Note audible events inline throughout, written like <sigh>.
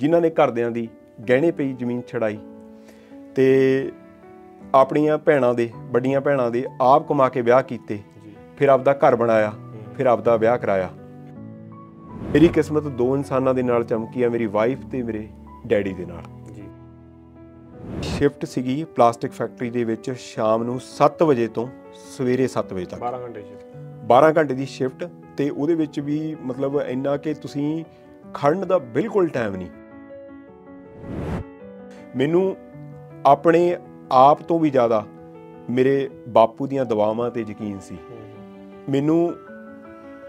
ਜਿਨ੍ਹਾਂ ਨੇ ਘਰਦਿਆਂ ਦੀ ਗਹਿਣੇ ਪਈ ਜ਼ਮੀਨ ਛੜਾਈ ਤੇ ਆਪਣੀਆਂ ਭੈਣਾਂ ਦੇ ਵੱਡੀਆਂ ਭੈਣਾਂ ਦੇ ਆਪ ਕਮਾ ਕੇ ਵਿਆਹ ਕੀਤੇ ਫਿਰ ਆਪਦਾ ਘਰ ਬਣਾਇਆ ਫਿਰ ਆਪਦਾ ਵਿਆਹ ਕਰਾਇਆ ਮੇਰੀ ਕਿਸਮਤ ਦੋ ਇਨਸਾਨਾਂ ਦੇ ਨਾਲ ਚਮਕੀ ਆ ਮੇਰੀ ਵਾਈਫ ਤੇ ਮੇਰੇ ਡੈਡੀ ਦੇ ਨਾਲ ਜੀ ਸ਼ਿਫਟ ਸੀਗੀ ਪਲਾਸਟਿਕ ਫੈਕਟਰੀ ਦੇ ਵਿੱਚ ਸ਼ਾਮ ਨੂੰ 7 ਵਜੇ ਤੋਂ ਸਵੇਰੇ 7 ਵਜੇ ਤੱਕ 12 ਘੰਟੇ ਸ਼ਿਫਟ 12 ਘੰਟੇ ਦੀ ਸ਼ਿਫਟ ਤੇ ਉਹਦੇ ਵਿੱਚ ਵੀ ਮਤਲਬ ਇੰਨਾ ਕਿ ਤੁਸੀਂ ਖੜਨ ਦਾ ਬਿਲਕੁਲ ਟਾਈਮ ਨਹੀਂ ਮੈਨੂੰ ਆਪਣੇ ਆਪ ਤੋਂ ਵੀ ਜ਼ਿਆਦਾ ਮੇਰੇ ਬਾਪੂ ਦੀਆਂ ਦੁਆਵਾਂ ਤੇ ਯਕੀਨ ਸੀ ਮੈਨੂੰ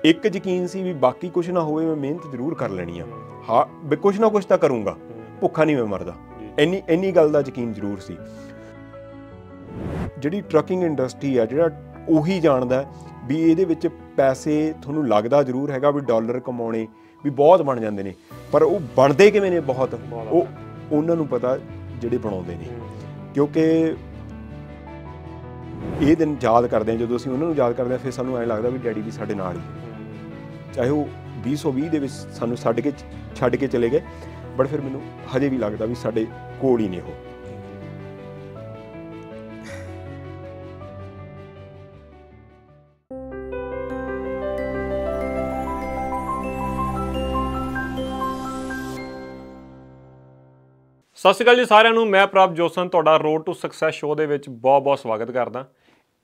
ਇੱਕ ਯਕੀਨ ਸੀ ਵੀ ਬਾਕੀ ਕੁਝ ਨਾ ਹੋਵੇ ਮੈਂ ਮਿਹਨਤ ਜ਼ਰੂਰ ਕਰ ਲੈਣੀ ਆ ਹਾਂ ਕੁਝ ਨਾ ਕੁਝ ਤਾਂ ਕਰੂੰਗਾ ਭੁੱਖਾ ਨਹੀਂ ਮੈਂ ਮਰਦਾ ਇੰਨੀ ਇੰਨੀ ਗੱਲ ਦਾ ਯਕੀਨ ਜ਼ਰੂਰ ਸੀ ਜਿਹੜੀ ਟਰੱਕਿੰਗ ਇੰਡਸਟਰੀ ਆ ਜਿਹੜਾ ਉਹੀ ਜਾਣਦਾ ਵੀ ਇਹਦੇ ਵਿੱਚ ਪੈਸੇ ਤੁਹਾਨੂੰ ਲੱਗਦਾ ਜ਼ਰੂਰ ਹੈਗਾ ਵੀ ਡਾਲਰ ਕਮਾਉਣੇ ਵੀ ਬਹੁਤ ਬਣ ਜਾਂਦੇ ਨੇ ਪਰ ਉਹ ਬਣਦੇ ਕਿਵੇਂ ਨੇ ਬਹੁਤ ਉਹ ਉਹਨਾਂ ਨੂੰ ਪਤਾ ਜਿਹੜੇ ਬਣਾਉਂਦੇ ਨੇ ਕਿਉਂਕਿ ਇਹ ਦਿਨ ਯਾਦ ਕਰਦੇ ਆ ਜਦੋਂ ਅਸੀਂ ਉਹਨਾਂ ਨੂੰ ਯਾਦ ਕਰਦੇ ਆ ਫਿਰ ਸਾਨੂੰ ਐਂ ਲੱਗਦਾ ਵੀ ਡੈਡੀ ਵੀ ਸਾਡੇ ਨਾਲ ਹੀ ਚਾਹੇ ਉਹ 2020 ਦੇ ਵਿੱਚ ਸਾਨੂੰ ਛੱਡ ਕੇ ਛੱਡ ਕੇ ਚਲੇ ਗਏ ਬਟ ਫਿਰ ਮੈਨੂੰ ਹਜੇ ਵੀ ਲੱਗਦਾ ਵੀ ਸਾਡੇ ਕੋਲ ਹੀ ਨੇ ਉਹ ਸਤਿ ਸ਼੍ਰੀ ਅਕਾਲ ਜੀ ਸਾਰਿਆਂ ਨੂੰ ਮੈਂ ਪ੍ਰਭ ਜੋਸਨ ਤੁਹਾਡਾ ਰੋਡ ਟੂ ਸਕਸੈਸ ਸ਼ੋਅ ਦੇ ਵਿੱਚ ਬਹੁਤ-ਬਹੁਤ ਸਵਾਗਤ ਕਰਦਾ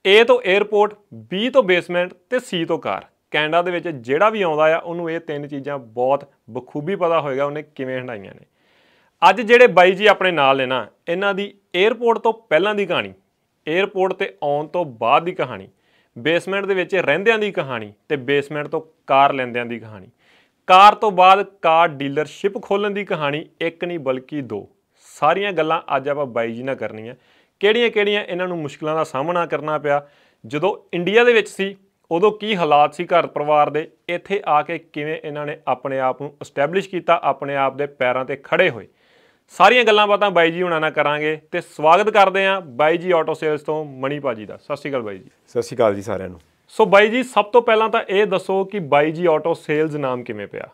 ਏ ਤੋਂ 에어ਪੋਰਟ ਬੀ ਤੋਂ ਬੇਸਮੈਂਟ ਤੇ ਸੀ ਤੋਂ ਕਾਰ ਕੈਨੇਡਾ ਦੇ ਵਿੱਚ ਜਿਹੜਾ ਵੀ ਆਉਂਦਾ ਆ ਉਹਨੂੰ ਇਹ ਤਿੰਨ ਚੀਜ਼ਾਂ ਬਹੁਤ ਬਖੂਬੀ ਪਤਾ ਹੋਏਗਾ ਉਹਨੇ ਕਿਵੇਂ ਹੰਡਾਈਆਂ ਨੇ ਅੱਜ ਜਿਹੜੇ ਬਾਈ ਜੀ ਆਪਣੇ ਨਾਲ ਨੇ ਨਾ ਇਹਨਾਂ ਦੀ 에어ਪੋਰਟ ਤੋਂ ਪਹਿਲਾਂ ਦੀ ਕਹਾਣੀ 에어ਪੋਰਟ ਤੇ ਆਉਣ ਤੋਂ ਬਾਅਦ ਦੀ ਕਹਾਣੀ ਬੇਸਮੈਂਟ ਦੇ ਵਿੱਚ ਰਹਿੰਦਿਆਂ ਦੀ ਕਹਾਣੀ ਤੇ ਬੇਸਮੈਂਟ ਤੋਂ ਕਾਰ ਲੈਂਦਿਆਂ ਦੀ ਕਹਾਣੀ ਕਾਰ ਤੋਂ ਬਾਅਦ ਕਾਰ ਡੀਲਰਸ਼ਿਪ ਖੋਲਣ ਦੀ ਕਹਾਣੀ ਇੱਕ ਨਹੀਂ ਬਲਕਿ ਦੋ ਸਾਰੀਆਂ ਗੱਲਾਂ ਅੱਜ ਆਪਾਂ ਬਾਈ ਜੀ ਨਾਲ ਕਰਨੀਆਂ ਕਿਹੜੀਆਂ-ਕਿਹੜੀਆਂ ਇਹਨਾਂ ਨੂੰ ਮੁਸ਼ਕਲਾਂ ਦਾ ਸਾਹਮਣਾ ਕਰਨਾ ਪਿਆ ਜਦੋਂ ਇੰਡੀਆ ਦੇ ਵਿੱਚ ਸੀ ਉਦੋਂ ਕੀ ਹਾਲਾਤ ਸੀ ਘਰ ਪਰਿਵਾਰ ਦੇ ਇੱਥੇ ਆ ਕੇ ਕਿਵੇਂ ਇਹਨਾਂ ਨੇ ਆਪਣੇ ਆਪ ਨੂੰ ਐਸਟੈਬਲਿਸ਼ ਕੀਤਾ ਆਪਣੇ ਆਪ ਦੇ ਪੈਰਾਂ ਤੇ ਖੜੇ ਹੋਏ ਸਾਰੀਆਂ ਗੱਲਾਂ ਬਾਤਾਂ ਬਾਈ ਜੀ ਹੁਣਾਂ ਨਾਲ ਕਰਾਂਗੇ ਤੇ ਸਵਾਗਤ ਕਰਦੇ ਆਂ ਬਾਈ ਜੀ ਆਟੋ ਸੇਲਸ ਤੋਂ ਮਣੀ ਪਾਜੀ ਦਾ ਸਤਿ ਸ਼੍ਰੀ ਅਕਾਲ ਬਾਈ ਜੀ ਸਤਿ ਸ਼੍ਰੀ ਅਕਾਲ ਜੀ ਸਾਰਿਆਂ ਨੂੰ ਸੋ ਬਾਈ ਜੀ ਸਭ ਤੋਂ ਪਹਿਲਾਂ ਤਾਂ ਇਹ ਦੱਸੋ ਕਿ ਬਾਈ ਜੀ ਆਟੋ ਸੇਲਸ ਨਾਮ ਕਿਵੇਂ ਪਿਆ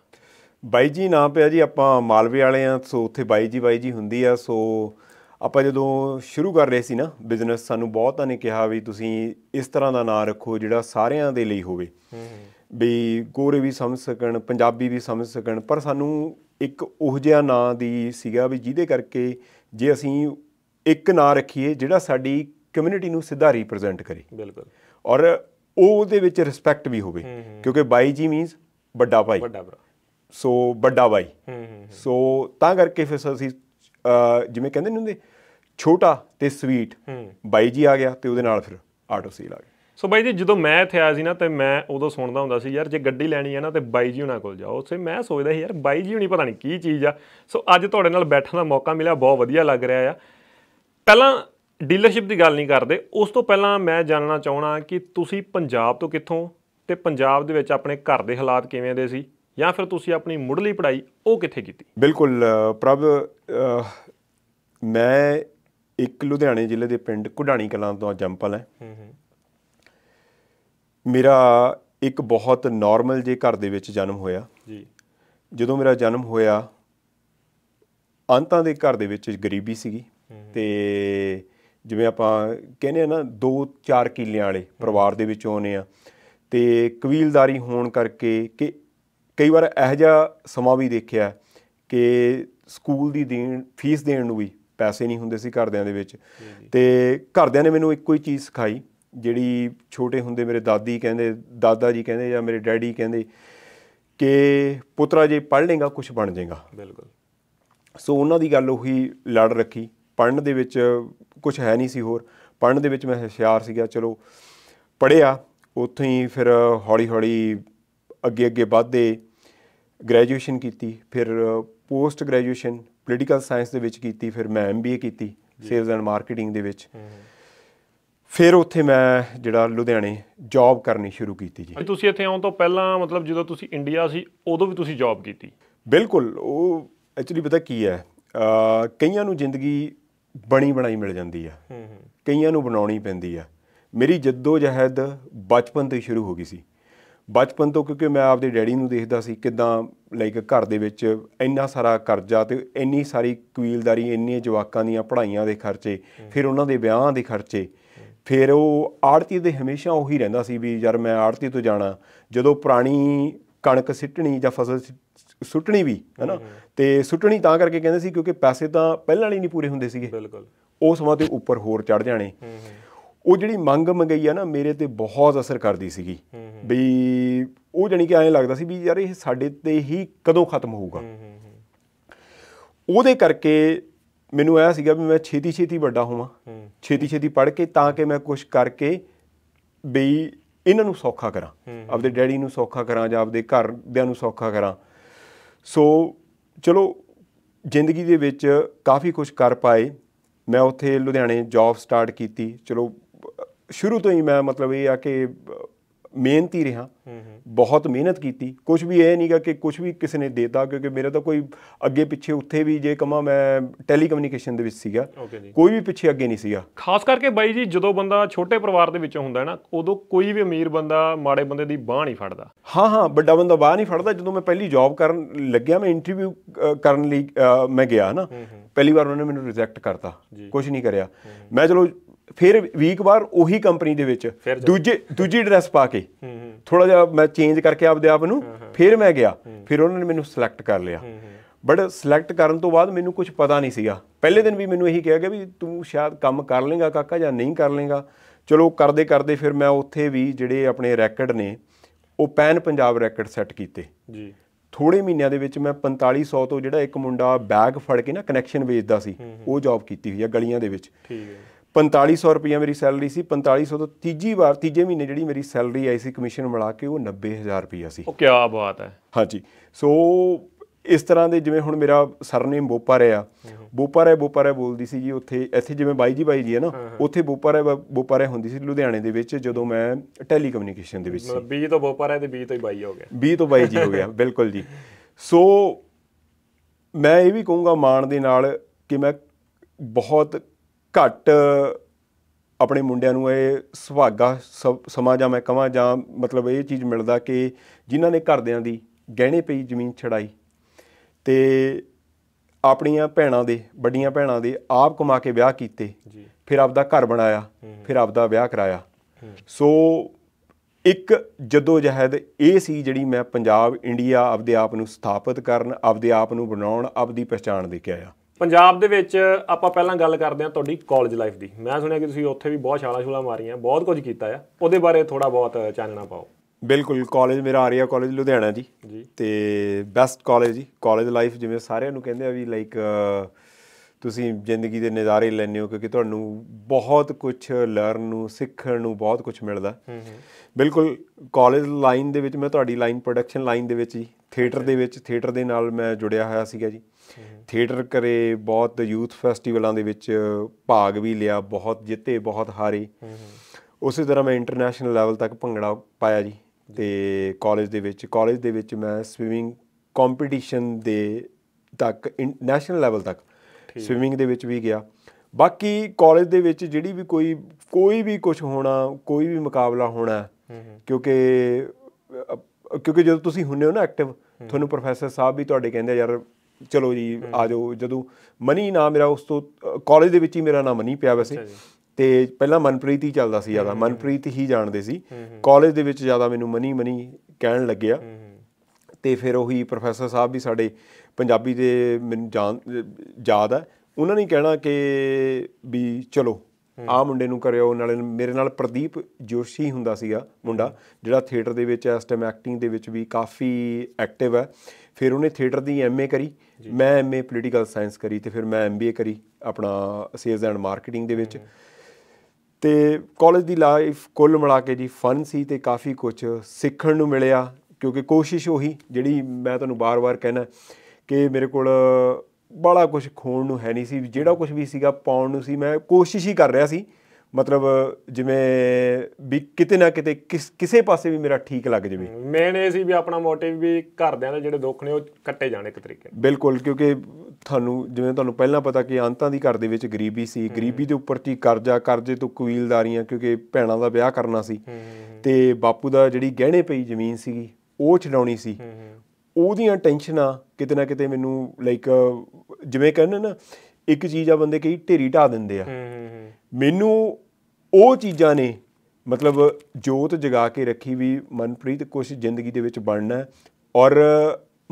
ਬਾਈ ਜੀ ਨਾਂ ਪਿਆ ਜੀ ਆਪਾਂ ਮਾਲਵੇ ਵਾਲੇ ਆ ਸੋ ਉੱਥੇ ਬਾਈ ਜੀ ਬਾਈ ਜੀ ਹੁੰਦੀ ਆ ਸੋ ਆਪਾਂ ਜਦੋਂ ਸ਼ੁਰੂ ਕਰ ਰਹੇ ਸੀ ਨਾ ਬਿਜ਼ਨਸ ਸਾਨੂੰ ਬਹੁਤਾਂ ਨੇ ਕਿਹਾ ਵੀ ਤੁਸੀਂ ਇਸ ਤਰ੍ਹਾਂ ਦਾ ਨਾਂ ਰੱਖੋ ਜਿਹੜਾ ਸਾਰਿਆਂ ਦੇ ਲਈ ਹੋਵੇ ਵੀ ਗੋਰੇ ਵੀ ਸਮਝ ਸਕਣ ਪੰਜਾਬੀ ਵੀ ਸਮਝ ਸਕਣ ਪਰ ਸਾਨੂੰ ਇੱਕ ਉਹ ਜਿਹਾ ਨਾਂ ਦੀ ਸੀਗਾ ਵੀ ਜਿਹਦੇ ਕਰਕੇ ਜੇ ਅਸੀਂ ਇੱਕ ਨਾਂ ਰੱਖੀਏ ਜਿਹੜਾ ਸਾਡੀ ਕਮਿਊਨਿਟੀ ਨੂੰ ਸਿੱਧਾ ਰਿਪਰੈਜ਼ੈਂਟ ਕਰੇ ਬਿਲਕੁਲ ਔਰ ਉਹਦੇ ਵਿੱਚ ਰਿਸਪੈਕਟ ਵੀ ਹੋਵੇ ਕਿਉਂਕਿ ਬਾਈ ਜੀ ਮੀਨਸ ਵੱਡਾ ਭਾਈ ਵੱਡਾ ਭਰਾ ਸੋ ਵੱਡਾ ਬਾਈ ਹੂੰ ਹੂੰ ਸੋ ਤਾਂ ਕਰਕੇ ਫਿਰ ਅਸੀਂ ਜਿਵੇਂ ਕਹਿੰਦੇ ਨੇ ਹੁੰਦੇ ਛੋਟਾ ਤੇ ਸਵੀਟ ਬਾਈ ਜੀ ਆ ਗਿਆ ਤੇ ਉਹਦੇ ਨਾਲ ਫਿਰ ਆਟੋ ਸੇਲ ਆ ਗਿਆ ਸੋ ਬਾਈ ਜੀ ਜਦੋਂ ਮੈਂ ਇੱਥੇ ਆਇਆ ਸੀ ਨਾ ਤੇ ਮੈਂ ਉਦੋਂ ਸੁਣਦਾ ਹੁੰਦਾ ਸੀ ਯਾਰ ਜੇ ਗੱਡੀ ਲੈਣੀ ਹੈ ਨਾ ਤੇ ਬਾਈ ਜੀ ਹੁਣਾਂ ਕੋਲ ਜਾਓ ਉਸੇ ਮੈਂ ਸੋਚਦਾ ਸੀ ਯਾਰ ਬਾਈ ਜੀ ਹੁਣੀ ਪਤਾ ਨਹੀਂ ਕੀ ਚੀਜ਼ ਆ ਸੋ ਅੱਜ ਤੁਹਾਡੇ ਨਾਲ ਬੈਠਣ ਦਾ ਮੌਕਾ ਮਿਲਿਆ ਬਹੁਤ ਵਧੀਆ ਲੱਗ ਰਿਹਾ ਆ ਪਹਿਲਾਂ ਡੀਲਰਸ਼ਿਪ ਦੀ ਗੱਲ ਨਹੀਂ ਕਰਦੇ ਉਸ ਤੋਂ ਪਹਿਲਾਂ ਮੈਂ ਜਾਣਨਾ ਚਾਹਣਾ ਕਿ ਤੁਸੀਂ ਪੰਜਾਬ ਤੋਂ ਕਿੱਥੋਂ ਤੇ ਪੰਜਾਬ ਦੇ ਵਿੱਚ ਆਪਣੇ ਘਰ ਦੇ ਹਾਲਾਤ ਕਿਵੇਂ ਦੇ ਸੀ ਜਾਂ ਫਿਰ ਤੁਸੀਂ ਆਪਣੀ ਮੁੱਢਲੀ ਪੜ੍ਹਾਈ ਉਹ ਕਿੱਥੇ ਕੀਤੀ ਬਿਲਕੁਲ ਪ੍ਰਭ ਮੈਂ ਇੱਕ ਲੁਧਿਆਣੇ ਜ਼ਿਲ੍ਹੇ ਦੇ ਪਿੰਡ ਕੁਢਾਣੀ ਕਲਾਂ ਤੋਂ ਜੰਪਲ ਹੈ ਮੇਰਾ ਇੱਕ ਬਹੁਤ ਨਾਰਮਲ ਜੇ ਘਰ ਦੇ ਵਿੱਚ ਜਨਮ ਹੋਇਆ ਜੀ ਜਦੋਂ ਮੇਰਾ ਜਨਮ ਹੋਇਆ ਅੰਤਾਂ ਦੇ ਘਰ ਦੇ ਵਿੱਚ ਗਰੀਬੀ ਸੀਗੀ ਤੇ ਜਿਵੇਂ ਆਪਾਂ ਕਹਿੰਦੇ ਆ ਨਾ 2-4 ਕਿੱਲਿਆਂ ਵਾਲੇ ਪਰਿਵਾਰ ਦੇ ਵਿੱਚ ਆਉਨੇ ਆ ਤੇ ਕਬੀਲਦਾਰੀ ਹੋਣ ਕਰਕੇ ਕਿ ਕਈ ਵਾਰ ਇਹ ਜਿਹਾ ਸਮਾਂ ਵੀ ਦੇਖਿਆ ਕਿ ਸਕੂਲ ਦੀ ਦੇਣ ਫੀਸ ਦੇਣ ਨੂੰ ਵੀ ਪੈਸੇ ਨਹੀਂ ਹੁੰਦੇ ਸੀ ਘਰਦਿਆਂ ਦੇ ਵਿੱਚ ਤੇ ਘਰਦਿਆਂ ਨੇ ਮੈਨੂੰ ਇੱਕੋ ਹੀ ਚੀਜ਼ ਸਿਖਾਈ ਜਿਹੜੀ ਛੋਟੇ ਹੁੰਦੇ ਮੇਰੇ ਦਾਦੀ ਕਹਿੰਦੇ ਦਾਦਾ ਜੀ ਕਹਿੰਦੇ ਜਾਂ ਮੇਰੇ ਡੈਡੀ ਕਹਿੰਦੇ ਕਿ ਪੁੱਤਰਾ ਜੇ ਪੜ੍ਹ ਲੇਗਾ ਕੁਝ ਬਣ ਜਾਏਗਾ ਬਿਲਕੁਲ ਸੋ ਉਹਨਾਂ ਦੀ ਗੱਲ ਉਹੀ ਲੜ ਰੱਖੀ ਪੜਨ ਦੇ ਵਿੱਚ ਕੁਝ ਹੈ ਨਹੀਂ ਸੀ ਹੋਰ ਪੜਨ ਦੇ ਵਿੱਚ ਮੈਂ ਹਸ਼ਿਆਰ ਸੀਗਾ ਚਲੋ ਪੜਿਆ ਉੱਥੇ ਹੀ ਫਿਰ ਹੌਲੀ ਹੌਲੀ ਅੱਗੇ ਅੱਗੇ ਵਧਦੇ ਗ੍ਰੈਜੂਏਸ਼ਨ ਕੀਤੀ ਫਿਰ ਪੋਸਟ ਗ੍ਰੈਜੂਏਸ਼ਨ ਪੋਲੀਟੀਕਲ ਸਾਇੰਸ ਦੇ ਵਿੱਚ ਕੀਤੀ ਫਿਰ ਮੈਂ ਐਮਬੀਏ ਕੀਤੀ ਸੇਲਸ ਐਂਡ ਮਾਰਕੀਟਿੰਗ ਦੇ ਵਿੱਚ ਫਿਰ ਉੱਥੇ ਮੈਂ ਜਿਹੜਾ ਲੁਧਿਆਣੇ ਜੌਬ ਕਰਨੀ ਸ਼ੁਰੂ ਕੀਤੀ ਜੀ ਤੁਸੀਂ ਇੱਥੇ ਆਉਣ ਤੋਂ ਪਹਿਲਾਂ ਮਤਲਬ ਜਦੋਂ ਤੁਸੀਂ ਇੰਡੀਆ ਸੀ ਉਦੋਂ ਵੀ ਤੁਸੀਂ ਜੌਬ ਕੀਤੀ ਬਿਲਕੁਲ ਉਹ ਐਕਚੁਅਲੀ ਪਤਾ ਕੀ ਹੈ ਕਈਆਂ ਨੂੰ ਜ਼ਿੰਦਗੀ ਬਣੀ ਬਣਾਈ ਮਿਲ ਜਾਂਦੀ ਆ ਹੂੰ ਹੂੰ ਕਈਆਂ ਨੂੰ ਬਣਾਉਣੀ ਪੈਂਦੀ ਆ ਮੇਰੀ ਜਿੱਦੋ ਜਹਿਦ ਬਚਪਨ ਤੋਂ ਹੀ ਸ਼ੁਰੂ ਹੋ ਗਈ ਸੀ ਬਚਪਨ ਤੋਂ ਕਿਉਂਕਿ ਮੈਂ ਆਪਦੇ ਡੈਡੀ ਨੂੰ ਦੇਖਦਾ ਸੀ ਕਿਦਾਂ ਲਾਈਕ ਘਰ ਦੇ ਵਿੱਚ ਇੰਨਾ ਸਾਰਾ ਕਰਜ਼ਾ ਤੇ ਇੰਨੀ ਸਾਰੀ ਕੁਇਲਦਾਰੀ ਇੰਨੇ ਜਵਾਕਾਂ ਦੀਆਂ ਪੜ੍ਹਾਈਆਂ ਦੇ ਖਰਚੇ ਫਿਰ ਉਹਨਾਂ ਦੇ ਵਿਆਹਾਂ ਦੇ ਖਰਚੇ ਫਿਰ ਉਹ ਆੜਤੀ ਦੇ ਹਮੇਸ਼ਾ ਉਹੀ ਰਹਿੰਦਾ ਸੀ ਵੀ ਯਾਰ ਮੈਂ ਆੜਤੀ ਤੋਂ ਜਾਣਾ ਜਦੋਂ ਪੁਰਾਣੀ ਕਣਕ ਸਿੱਟਣੀ ਜਾਂ ਫਸਲ ਸੁੱਟਣੀ ਵੀ ਹੈਨਾ ਤੇ ਸੁੱਟਣੀ ਤਾਂ ਕਰਕੇ ਕਹਿੰਦੇ ਸੀ ਕਿਉਂਕਿ ਪੈਸੇ ਤਾਂ ਪਹਿਲਾਂ ਵਾਲੀ ਨਹੀਂ ਪੂਰੇ ਹੁੰਦੇ ਸੀਗੇ ਬਿਲਕੁਲ ਉਸ ਸਮਾਂ ਤੇ ਉੱਪਰ ਹੋਰ ਚੜ ਜਾਣੇ ਉਹ ਜਿਹੜੀ ਮੰਗ ਮੰਗਈ ਆ ਨਾ ਮੇਰੇ ਤੇ ਬਹੁਤ ਅਸਰ ਕਰਦੀ ਸੀਗੀ ਵੀ ਉਹ ਜਾਨੀ ਕਿ ਐਂ ਲੱਗਦਾ ਸੀ ਵੀ ਯਾਰ ਇਹ ਸਾਡੇ ਤੇ ਹੀ ਕਦੋਂ ਖਤਮ ਹੋਊਗਾ ਉਹਦੇ ਕਰਕੇ ਮੈਨੂੰ ਆਇਆ ਸੀਗਾ ਵੀ ਮੈਂ ਛੇਤੀ ਛੇਤੀ ਵੱਡਾ ਹੋਵਾਂ ਛੇਤੀ ਛੇਤੀ ਪੜ੍ਹ ਕੇ ਤਾਂ ਕਿ ਮੈਂ ਕੁਝ ਕਰਕੇ ਬਈ ਇਹਨਾਂ ਨੂੰ ਸੌਖਾ ਕਰਾਂ ਆਪਦੇ ਡੈਡੀ ਨੂੰ ਸੌਖਾ ਕਰਾਂ ਜਾਂ ਆਪਦੇ ਘਰ ਘਰਦਿਆਂ ਨੂੰ ਸੌਖਾ ਕਰਾਂ ਸੋ ਚਲੋ ਜ਼ਿੰਦਗੀ ਦੇ ਵਿੱਚ ਕਾਫੀ ਕੁਝ ਕਰ ਪਾਏ ਮੈਂ ਉੱਥੇ ਲੁਧਿਆਣੇ ਜੌਬ ਸਟਾਰਟ ਕੀਤੀ ਚਲੋ ਸ਼ੁਰੂ ਤੋਂ ਹੀ ਮੈਂ ਮਤਲਬ ਇਹ ਆ ਕਿ ਮਿਹਨਤੀ ਰਿਹਾ ਬਹੁਤ ਮਿਹਨਤ ਕੀਤੀ ਕੁਝ ਵੀ ਇਹ ਨਹੀਂਗਾ ਕਿ ਕੁਝ ਵੀ ਕਿਸੇ ਨੇ ਦੇਤਾ ਕਿਉਂਕਿ ਮੇਰੇ ਤਾਂ ਕੋਈ ਅੱਗੇ ਪਿੱਛੇ ਉੱਥੇ ਵੀ ਜੇ ਕਮਾ ਮੈਂ ਟੈਲੀਕਮਿਊਨੀਕੇਸ਼ਨ ਦੇ ਵਿੱਚ ਸੀਗਾ ਕੋਈ ਵੀ ਪਿੱਛੇ ਅੱਗੇ ਨਹੀਂ ਸੀਗਾ ਖਾਸ ਕਰਕੇ ਬਾਈ ਜੀ ਜਦੋਂ ਬੰਦਾ ਛੋਟੇ ਪਰਿਵਾਰ ਦੇ ਵਿੱਚੋਂ ਹੁੰਦਾ ਹੈ ਨਾ ਉਦੋਂ ਕੋਈ ਵੀ ਅਮੀਰ ਬੰਦਾ ਮਾੜੇ ਬੰਦੇ ਦੀ ਬਾਹ ਨਹੀਂ ਫੜਦਾ ਹਾਂ ਹਾਂ ਵੱਡਾ ਬੰਦਾ ਬਾਹ ਨਹੀਂ ਫੜਦਾ ਜਦੋਂ ਮੈਂ ਪਹਿਲੀ ਜੌਬ ਕਰਨ ਲੱਗਿਆ ਮੈਂ ਇੰਟਰਵਿਊ ਕਰਨ ਲਈ ਮੈਂ ਗਿਆ ਨਾ ਪਹਿਲੀ ਵਾਰ ਉਹਨੇ ਮੈਨੂੰ ਰਿਜੈਕਟ ਕਰਤਾ ਕੁਝ ਨਹੀਂ ਕਰਿਆ ਮੈਂ ਚਲੋ ਫਿਰ ਵਾਰ ਉਹੀ ਕੰਪਨੀ ਦੇ ਵਿੱਚ ਦੂਜੇ ਦੂਜੀ ਐਡਰੈਸ ਪਾ ਕੇ ਥੋੜਾ ਜਿਹਾ ਮੈਂ ਚੇਂਜ ਕਰਕੇ ਆਪਦੇ ਆਪ ਨੂੰ ਫਿਰ ਮੈਂ ਗਿਆ ਫਿਰ ਉਹਨਾਂ ਨੇ ਮੈਨੂੰ ਸਿਲੈਕਟ ਕਰ ਲਿਆ ਬਟ ਸਿਲੈਕਟ ਕਰਨ ਤੋਂ ਬਾਅਦ ਮੈਨੂੰ ਕੁਝ ਪਤਾ ਨਹੀਂ ਸੀਗਾ ਪਹਿਲੇ ਦਿਨ ਵੀ ਮੈਨੂੰ ਇਹੀ ਕਿਹਾ ਗਿਆ ਵੀ ਤੂੰ ਸ਼ਾਇਦ ਕੰਮ ਕਰ ਲੇਗਾ ਕਾਕਾ ਜਾਂ ਨਹੀਂ ਕਰ ਲੇਗਾ ਚਲੋ ਕਰਦੇ ਕਰਦੇ ਫਿਰ ਮੈਂ ਉੱਥੇ ਵੀ ਜਿਹੜੇ ਆਪਣੇ ਰੈਕੋਰਡ ਨੇ ਉਹ ਪੈਨ ਪੰਜਾਬ ਰੈਕੋਰਡ ਸੈੱਟ ਕੀਤੇ ਜੀ ਥੋੜੇ ਮਹੀਨਿਆਂ ਦੇ ਵਿੱਚ ਮੈਂ 4500 ਤੋਂ ਜਿਹੜਾ ਇੱਕ ਮੁੰਡਾ ਬੈਗ ਫੜ ਕੇ ਨਾ ਕਨੈਕਸ਼ਨ ਵੇਚਦਾ ਸੀ ਉਹ ਜੌਬ ਕੀਤੀ ਹੋਈ ਆ ਗਲੀਆਂ ਦੇ ਵਿੱਚ ਠੀਕ ਹੈ 4500 ਰੁਪਏ ਮੇਰੀ ਸੈਲਰੀ ਸੀ 4500 ਤੋਂ ਤੀਜੀ ਵਾਰ ਤੀਜੇ ਮਹੀਨੇ ਜਿਹੜੀ ਮੇਰੀ ਸੈਲਰੀ ਆਈ ਸੀ ਕਮਿਸ਼ਨ ਮਿਲਾ ਕੇ ਉਹ 90000 ਰੁਪਏ ਸੀ ਉਹ ਕੀ ਬਾਤ ਹੈ ਹਾਂਜੀ ਸੋ ਇਸ ਤਰ੍ਹਾਂ ਦੇ ਜਿਵੇਂ ਹੁਣ ਮੇਰਾ ਸਰਨੇਮ ਬੋਪਾ ਰਿਆ ਬੋਪਾ ਰਿਆ ਬੋਪਾ ਰਿਆ ਬੋਲਦੀ ਸੀ ਜੀ ਉੱਥੇ ਇੱਥੇ ਜਿਵੇਂ ਬਾਈ ਜੀ ਬਾਈ ਜੀ ਹੈ ਨਾ ਉੱਥੇ ਬੋਪਾ ਰਿਆ ਬੋਪਾ ਰਿਆ ਹੁੰਦੀ ਸੀ ਲੁਧਿਆਣੇ ਦੇ ਵਿੱਚ ਜਦੋਂ ਮੈਂ ਟੈਲੀਕਮਿਊਨੀਕੇਸ਼ਨ ਦੇ ਵਿੱਚ ਸੀ ਮਤਲਬ 20 ਤੋਂ ਬੋਪਾ ਰਿਆ ਤੇ 20 ਤੋਂ ਹੀ ਬਾਈ ਹੋ ਗਿਆ 20 ਤੋਂ ਬਾਈ ਜੀ ਹੋ ਗਿਆ <laughs> ਬਿਲਕੁਲ ਜੀ ਸੋ ਮੈਂ ਇਹ ਵੀ ਕਹੂੰਗਾ ਮਾਣ ਦੇ ਨਾਲ ਕਿ ਮੈਂ ਬਹੁਤ ਘੱਟ ਆਪਣੇ ਮੁੰਡਿਆਂ ਨੂੰ ਇਹ ਸੁਭਾਗਾ ਸਮਾਜਾ ਮੈਂ ਕਹਾਂ ਜਾਂ ਮਤਲਬ ਇਹ ਚੀਜ਼ ਮਿਲਦਾ ਕਿ ਜਿਨ੍ਹਾਂ ਨੇ ਘਰਦਿਆਂ ਦੀ ਗਹਿਣੇ ਪਈ ਜ਼ਮੀਨ ਛੜਾਈ ਤੇ ਆਪਣੀਆਂ ਭੈਣਾਂ ਦੇ ਵੱਡੀਆਂ ਭੈਣਾਂ ਦੇ ਆਪ ਕਮਾ ਕੇ ਵਿਆਹ ਕੀਤੇ ਫਿਰ ਆਪਦਾ ਘਰ ਬਣਾਇਆ ਫਿਰ ਆਪਦਾ ਵਿਆਹ ਕਰਾਇਆ ਸੋ ਇੱਕ ਜਦੋਂ ਜਹਦ ਇਹ ਸੀ ਜਿਹੜੀ ਮੈਂ ਪੰਜਾਬ ਇੰਡੀਆ ਆਪਦੇ ਆਪ ਨੂੰ ਸਥਾਪਿਤ ਕਰਨ ਆਪਦੇ ਆਪ ਨੂੰ ਬਣਾਉਣ ਆਪਦੀ ਪਛਾਣ ਦੇ ਕੇ ਆਇਆ ਪੰਜਾਬ ਦੇ ਵਿੱਚ ਆਪਾਂ ਪਹਿਲਾਂ ਗੱਲ ਕਰਦੇ ਹਾਂ ਤੁਹਾਡੀ ਕਾਲਜ ਲਾਈਫ ਦੀ ਮੈਂ ਸੁਣਿਆ ਕਿ ਤੁਸੀਂ ਉੱਥੇ ਵੀ ਬਹੁਤ ਛਾਲਾ ਛੁਲਾ ਮਾਰੀਆਂ ਬਹੁਤ ਕੁਝ ਕੀਤਾ ਆ ਉਹਦੇ ਬਾਰੇ ਥੋੜਾ ਬਹੁਤ ਚਾਨਣਾ ਪਾਓ ਬਿਲਕੁਲ ਕਾਲਜ ਮੇਰਾ ਆਰੀਆ ਕਾਲਜ ਲੁਧਿਆਣਾ ਜੀ ਤੇ ਬੈਸਟ ਕਾਲਜ ਜੀ ਕਾਲਜ ਲਾਈਫ ਜਿਵੇਂ ਸਾਰਿਆਂ ਨੂੰ ਕਹਿੰਦੇ ਆ ਵੀ ਲਾਈਕ ਤੁਸੀਂ ਜ਼ਿੰਦਗੀ ਦੇ ਨਜ਼ਾਰੇ ਲੈਣੇ ਹੋ ਕਿਉਂਕਿ ਤੁਹਾਨੂੰ ਬਹੁਤ ਕੁਝ ਲਰਨ ਨੂੰ ਸਿੱਖਣ ਨੂੰ ਬਹੁਤ ਕੁਝ ਮਿਲਦਾ ਬਿਲਕੁਲ ਕਾਲਜ ਲਾਈਨ ਦੇ ਵਿੱਚ ਮੈਂ ਤੁਹਾਡੀ ਲਾਈਨ ਪ੍ਰੋਡਕਸ਼ਨ ਲਾਈਨ ਦੇ ਵਿੱਚ ਜੀ ਥੀਏਟਰ ਦੇ ਵਿੱਚ ਥੀਏਟਰ ਦੇ ਨਾਲ ਮੈਂ ਜੁੜਿਆ ਹੋਇਆ ਸੀਗਾ ਜੀ ਥੀਏਟਰ ਕਰੇ ਬਹੁਤ ਯੂਥ ਫੈਸਟੀਵਲਾਂ ਦੇ ਵਿੱਚ ਭਾਗ ਵੀ ਲਿਆ ਬਹੁਤ ਜਿੱਤੇ ਬਹੁਤ ਹਾਰੇ ਉਸੇ ਤਰ੍ਹਾਂ ਮੈਂ ਇੰਟਰਨੈਸ਼ਨਲ ਲੈਵਲ ਤੱਕ ਭੰਗੜਾ ਪਾਇਆ ਜੀ ਤੇ ਕਾਲਜ ਦੇ ਵਿੱਚ ਕਾਲਜ ਦੇ ਵਿੱਚ ਮੈਂ ਸਵਿਮਿੰਗ ਕੰਪੀਟੀਸ਼ਨ ਦੇ ਤੱਕ ਨੈਸ਼ਨਲ ਲੈਵਲ ਤੱਕ ਸਵਿਮਿੰਗ ਦੇ ਵਿੱਚ ਵੀ ਗਿਆ ਬਾਕੀ ਕਾਲਜ ਦੇ ਵਿੱਚ ਜਿਹੜੀ ਵੀ ਕੋਈ ਕੋਈ ਵੀ ਕੁਝ ਹੋਣਾ ਕੋਈ ਵੀ ਮੁਕਾਬਲਾ ਹੋਣਾ ਕਿਉਂਕਿ ਕਿਉਂਕਿ ਜਦੋਂ ਤੁਸੀਂ ਹੁੰਨੇ ਹੋ ਨਾ ਐਕਟਿਵ ਤੁਹਾਨੂੰ ਪ੍ਰੋਫੈਸਰ ਸਾਹਿਬ ਵੀ ਤੁਹਾਡੇ ਕਹਿੰਦੇ ਯਾਰ ਚਲੋ ਜੀ ਆ ਜਾਓ ਜਦੋਂ ਮਨੀ ਨਾ ਮੇਰਾ ਉਸ ਤੋਂ ਕਾਲਜ ਦੇ ਵਿੱਚ ਹੀ ਮੇਰਾ ਨਾਮ ਮਨੀ ਪਿਆ ਵੈਸੇ ਤੇ ਪਹਿਲਾਂ ਮਨਪ੍ਰੀਤ ਹੀ ਚੱਲਦਾ ਸੀ ਜ਼ਿਆਦਾ ਮਨਪ੍ਰੀਤ ਹੀ ਜਾਣਦੇ ਸੀ ਕਾਲਜ ਦੇ ਵਿੱਚ ਜ਼ਿਆਦਾ ਮੈਨੂੰ ਮਨੀ ਮਨੀ ਕਹਿਣ ਲੱਗਿਆ ਤੇ ਫਿਰ ਉਹੀ ਪ੍ਰੋਫੈਸਰ ਸਾਹਿਬ ਵੀ ਸਾਡੇ ਪੰਜਾਬੀ ਦੇ ਮੈਨੂੰ ਜਾਣ ਯਾਦ ਹੈ ਉਹਨਾਂ ਨੇ ਕਹਿਣਾ ਕਿ ਵੀ ਚਲੋ ਆ ਮੁੰਡੇ ਨੂੰ ਕਰਿਓ ਨਾਲੇ ਮੇਰੇ ਨਾਲ ਪ੍ਰਦੀਪ ਜੋਸ਼ੀ ਹੁੰਦਾ ਸੀਗਾ ਮੁੰਡਾ ਜਿਹੜਾ ਥੀਏਟਰ ਦੇ ਵਿੱਚ ਇਸ ਟਾਈਮ ਐਕਟਿੰਗ ਦੇ ਵਿੱਚ ਵੀ ਕਾਫੀ ਐਕਟਿਵ ਹੈ ਫਿਰ ਉਹਨੇ ਥੀਏਟਰ ਦੀ ਐਮਏ ਕਰੀ ਮੈਂ ਐਮਏ ਪੋਲੀਟੀਕਲ ਸਾਇੰਸ ਕਰੀ ਤੇ ਫਿਰ ਮੈਂ ਐਮਬੀਏ ਕਰੀ ਆਪਣਾ ਸੇਲਸ ਐਂਡ ਮਾਰਕੀਟਿੰਗ ਦੇ ਵਿੱਚ ਤੇ ਕਾਲਜ ਦੀ ਲਾਈਫ ਕੁੱਲ ਮਿਲਾ ਕੇ ਜੀ ਫਨ ਸੀ ਤੇ ਕਾਫੀ ਕੁਝ ਸਿੱਖਣ ਨੂੰ ਮਿਲਿਆ ਕਿਉਂਕਿ ਕੋਸ਼ਿਸ਼ ਉਹੀ ਜਿਹੜੀ ਮੈਂ ਤੁਹਾਨੂੰ ਬਾਰ-ਬਾਰ ਕਹਿਣਾ ਕਿ ਮੇਰੇ ਕੋਲ ਬੜਾ ਕੁਝ ਖੋਣ ਨੂੰ ਹੈ ਨਹੀਂ ਸੀ ਜਿਹੜਾ ਕੁਝ ਵੀ ਸੀਗਾ ਪਾਉਣ ਨੂੰ ਸੀ ਮੈਂ ਕੋਸ਼ਿਸ਼ ਹੀ ਕਰ ਰਿਹਾ ਸੀ ਮਤਲਬ ਜਿਵੇਂ ਵੀ ਕਿਤੇ ਨਾ ਕਿਤੇ ਕਿਸੇ ਪਾਸੇ ਵੀ ਮੇਰਾ ਠੀਕ ਲੱਗ ਜਵੇ ਮੈਂ ਇਹ ਸੀ ਵੀ ਆਪਣਾ ਮੋਟਿਵ ਵੀ ਘਰਦਿਆਂ ਦੇ ਜਿਹੜੇ ਦੁੱਖ ਨੇ ਉਹ ਕੱਟੇ ਜਾਣ ਇੱਕ ਤਰੀਕੇ ਬਿਲਕੁਲ ਕਿਉਂਕਿ ਤੁਹਾਨੂੰ ਜਿਵੇਂ ਤੁਹਾਨੂੰ ਪਹਿਲਾਂ ਪਤਾ ਕਿ ਅੰਤਾਂ ਦੀ ਘਰ ਦੇ ਵਿੱਚ ਗਰੀਬੀ ਸੀ ਗਰੀਬੀ ਦੇ ਉੱਪਰ ਕੀ ਕਰਜ਼ਾ ਕਰਜ਼ੇ ਤੋਂ ਕੁਵੀਲਦਾਰੀਆਂ ਕਿਉਂਕਿ ਭੈਣਾਂ ਦਾ ਵਿਆਹ ਕਰਨਾ ਸੀ ਤੇ ਬਾਪੂ ਦਾ ਜਿਹੜੀ ਗਹਿਣੇ ਪਈ ਜ਼ਮੀਨ ਸੀਗੀ ਉਹ ਛਡਾਉਣੀ ਸੀ ਉਹਦੀਆਂ ਟੈਨਸ਼ਨਾਂ ਕਿਤੇ ਨਾ ਕਿਤੇ ਮੈਨੂੰ ਲਾਈਕ ਜਿਵੇਂ ਕਹਿੰਦੇ ਨਾ ਇੱਕ ਚੀਜ਼ ਆ ਬੰਦੇ ਕਈ ਢੇਰੀ ਢਾ ਦਿੰਦੇ ਆ ਮੈਨੂੰ ਉਹ ਚੀਜ਼ਾਂ ਨੇ ਮਤਲਬ ਜੋਤ ਜਗਾ ਕੇ ਰੱਖੀ ਵੀ ਮਨਪ੍ਰੀਤ ਕੁਝ ਜ਼ਿੰਦਗੀ ਦੇ ਵਿੱਚ ਬਣਨਾ ਔਰ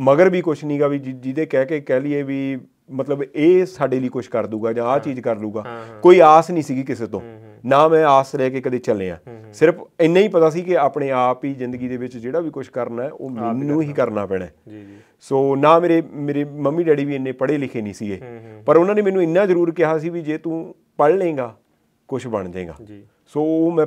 ਮਗਰ ਵੀ ਕੁਝ ਨਹੀਂਗਾ ਵੀ ਜਿਹਦੇ ਕਹਿ ਕੇ ਕਹਿ ਲਈਏ ਵੀ ਮਤਲਬ ਇਹ ਸਾਡੇ ਲਈ ਕੁਝ ਕਰ ਦੂਗਾ ਜਾਂ ਆ ਚੀਜ਼ ਕਰ ਲੂਗਾ ਕੋਈ ਆਸ ਨਹੀਂ ਸੀਗੀ ਕਿਸੇ ਤੋਂ ਨਾ ਮੈਂ ਆਸ ਲੈ ਕੇ ਕਦੇ ਚੱਲਿਆ ਸਿਰਫ ਇੰਨਾ ਹੀ ਪਤਾ ਸੀ ਕਿ ਆਪਣੇ ਆਪ ਹੀ ਜ਼ਿੰਦਗੀ ਦੇ ਵਿੱਚ ਜਿਹੜਾ ਵੀ ਕੁਝ ਕਰਨਾ ਹੈ ਉਹ ਮੈਨੂੰ ਹੀ ਕਰਨਾ ਪੈਣਾ ਜੀ ਜੀ ਸੋ ਨਾ ਮੇਰੇ ਮੇਰੇ ਮੰਮੀ ਡੈਡੀ ਵੀ ਇੰਨੇ ਪੜ੍ਹੇ ਲਿਖੇ ਨਹੀਂ ਸੀਗੇ ਪਰ ਉਹਨਾਂ ਨੇ ਮੈਨੂੰ ਇੰਨਾ ਜ਼ਰੂਰ ਕਿਹਾ ਸੀ ਵੀ ਜੇ ਤੂੰ ਪੜ੍ਹ ਲੇਗਾ ਕੁਝ ਬਣ ਜਾਏਗਾ ਜੀ ਸੋ ਮੈਂ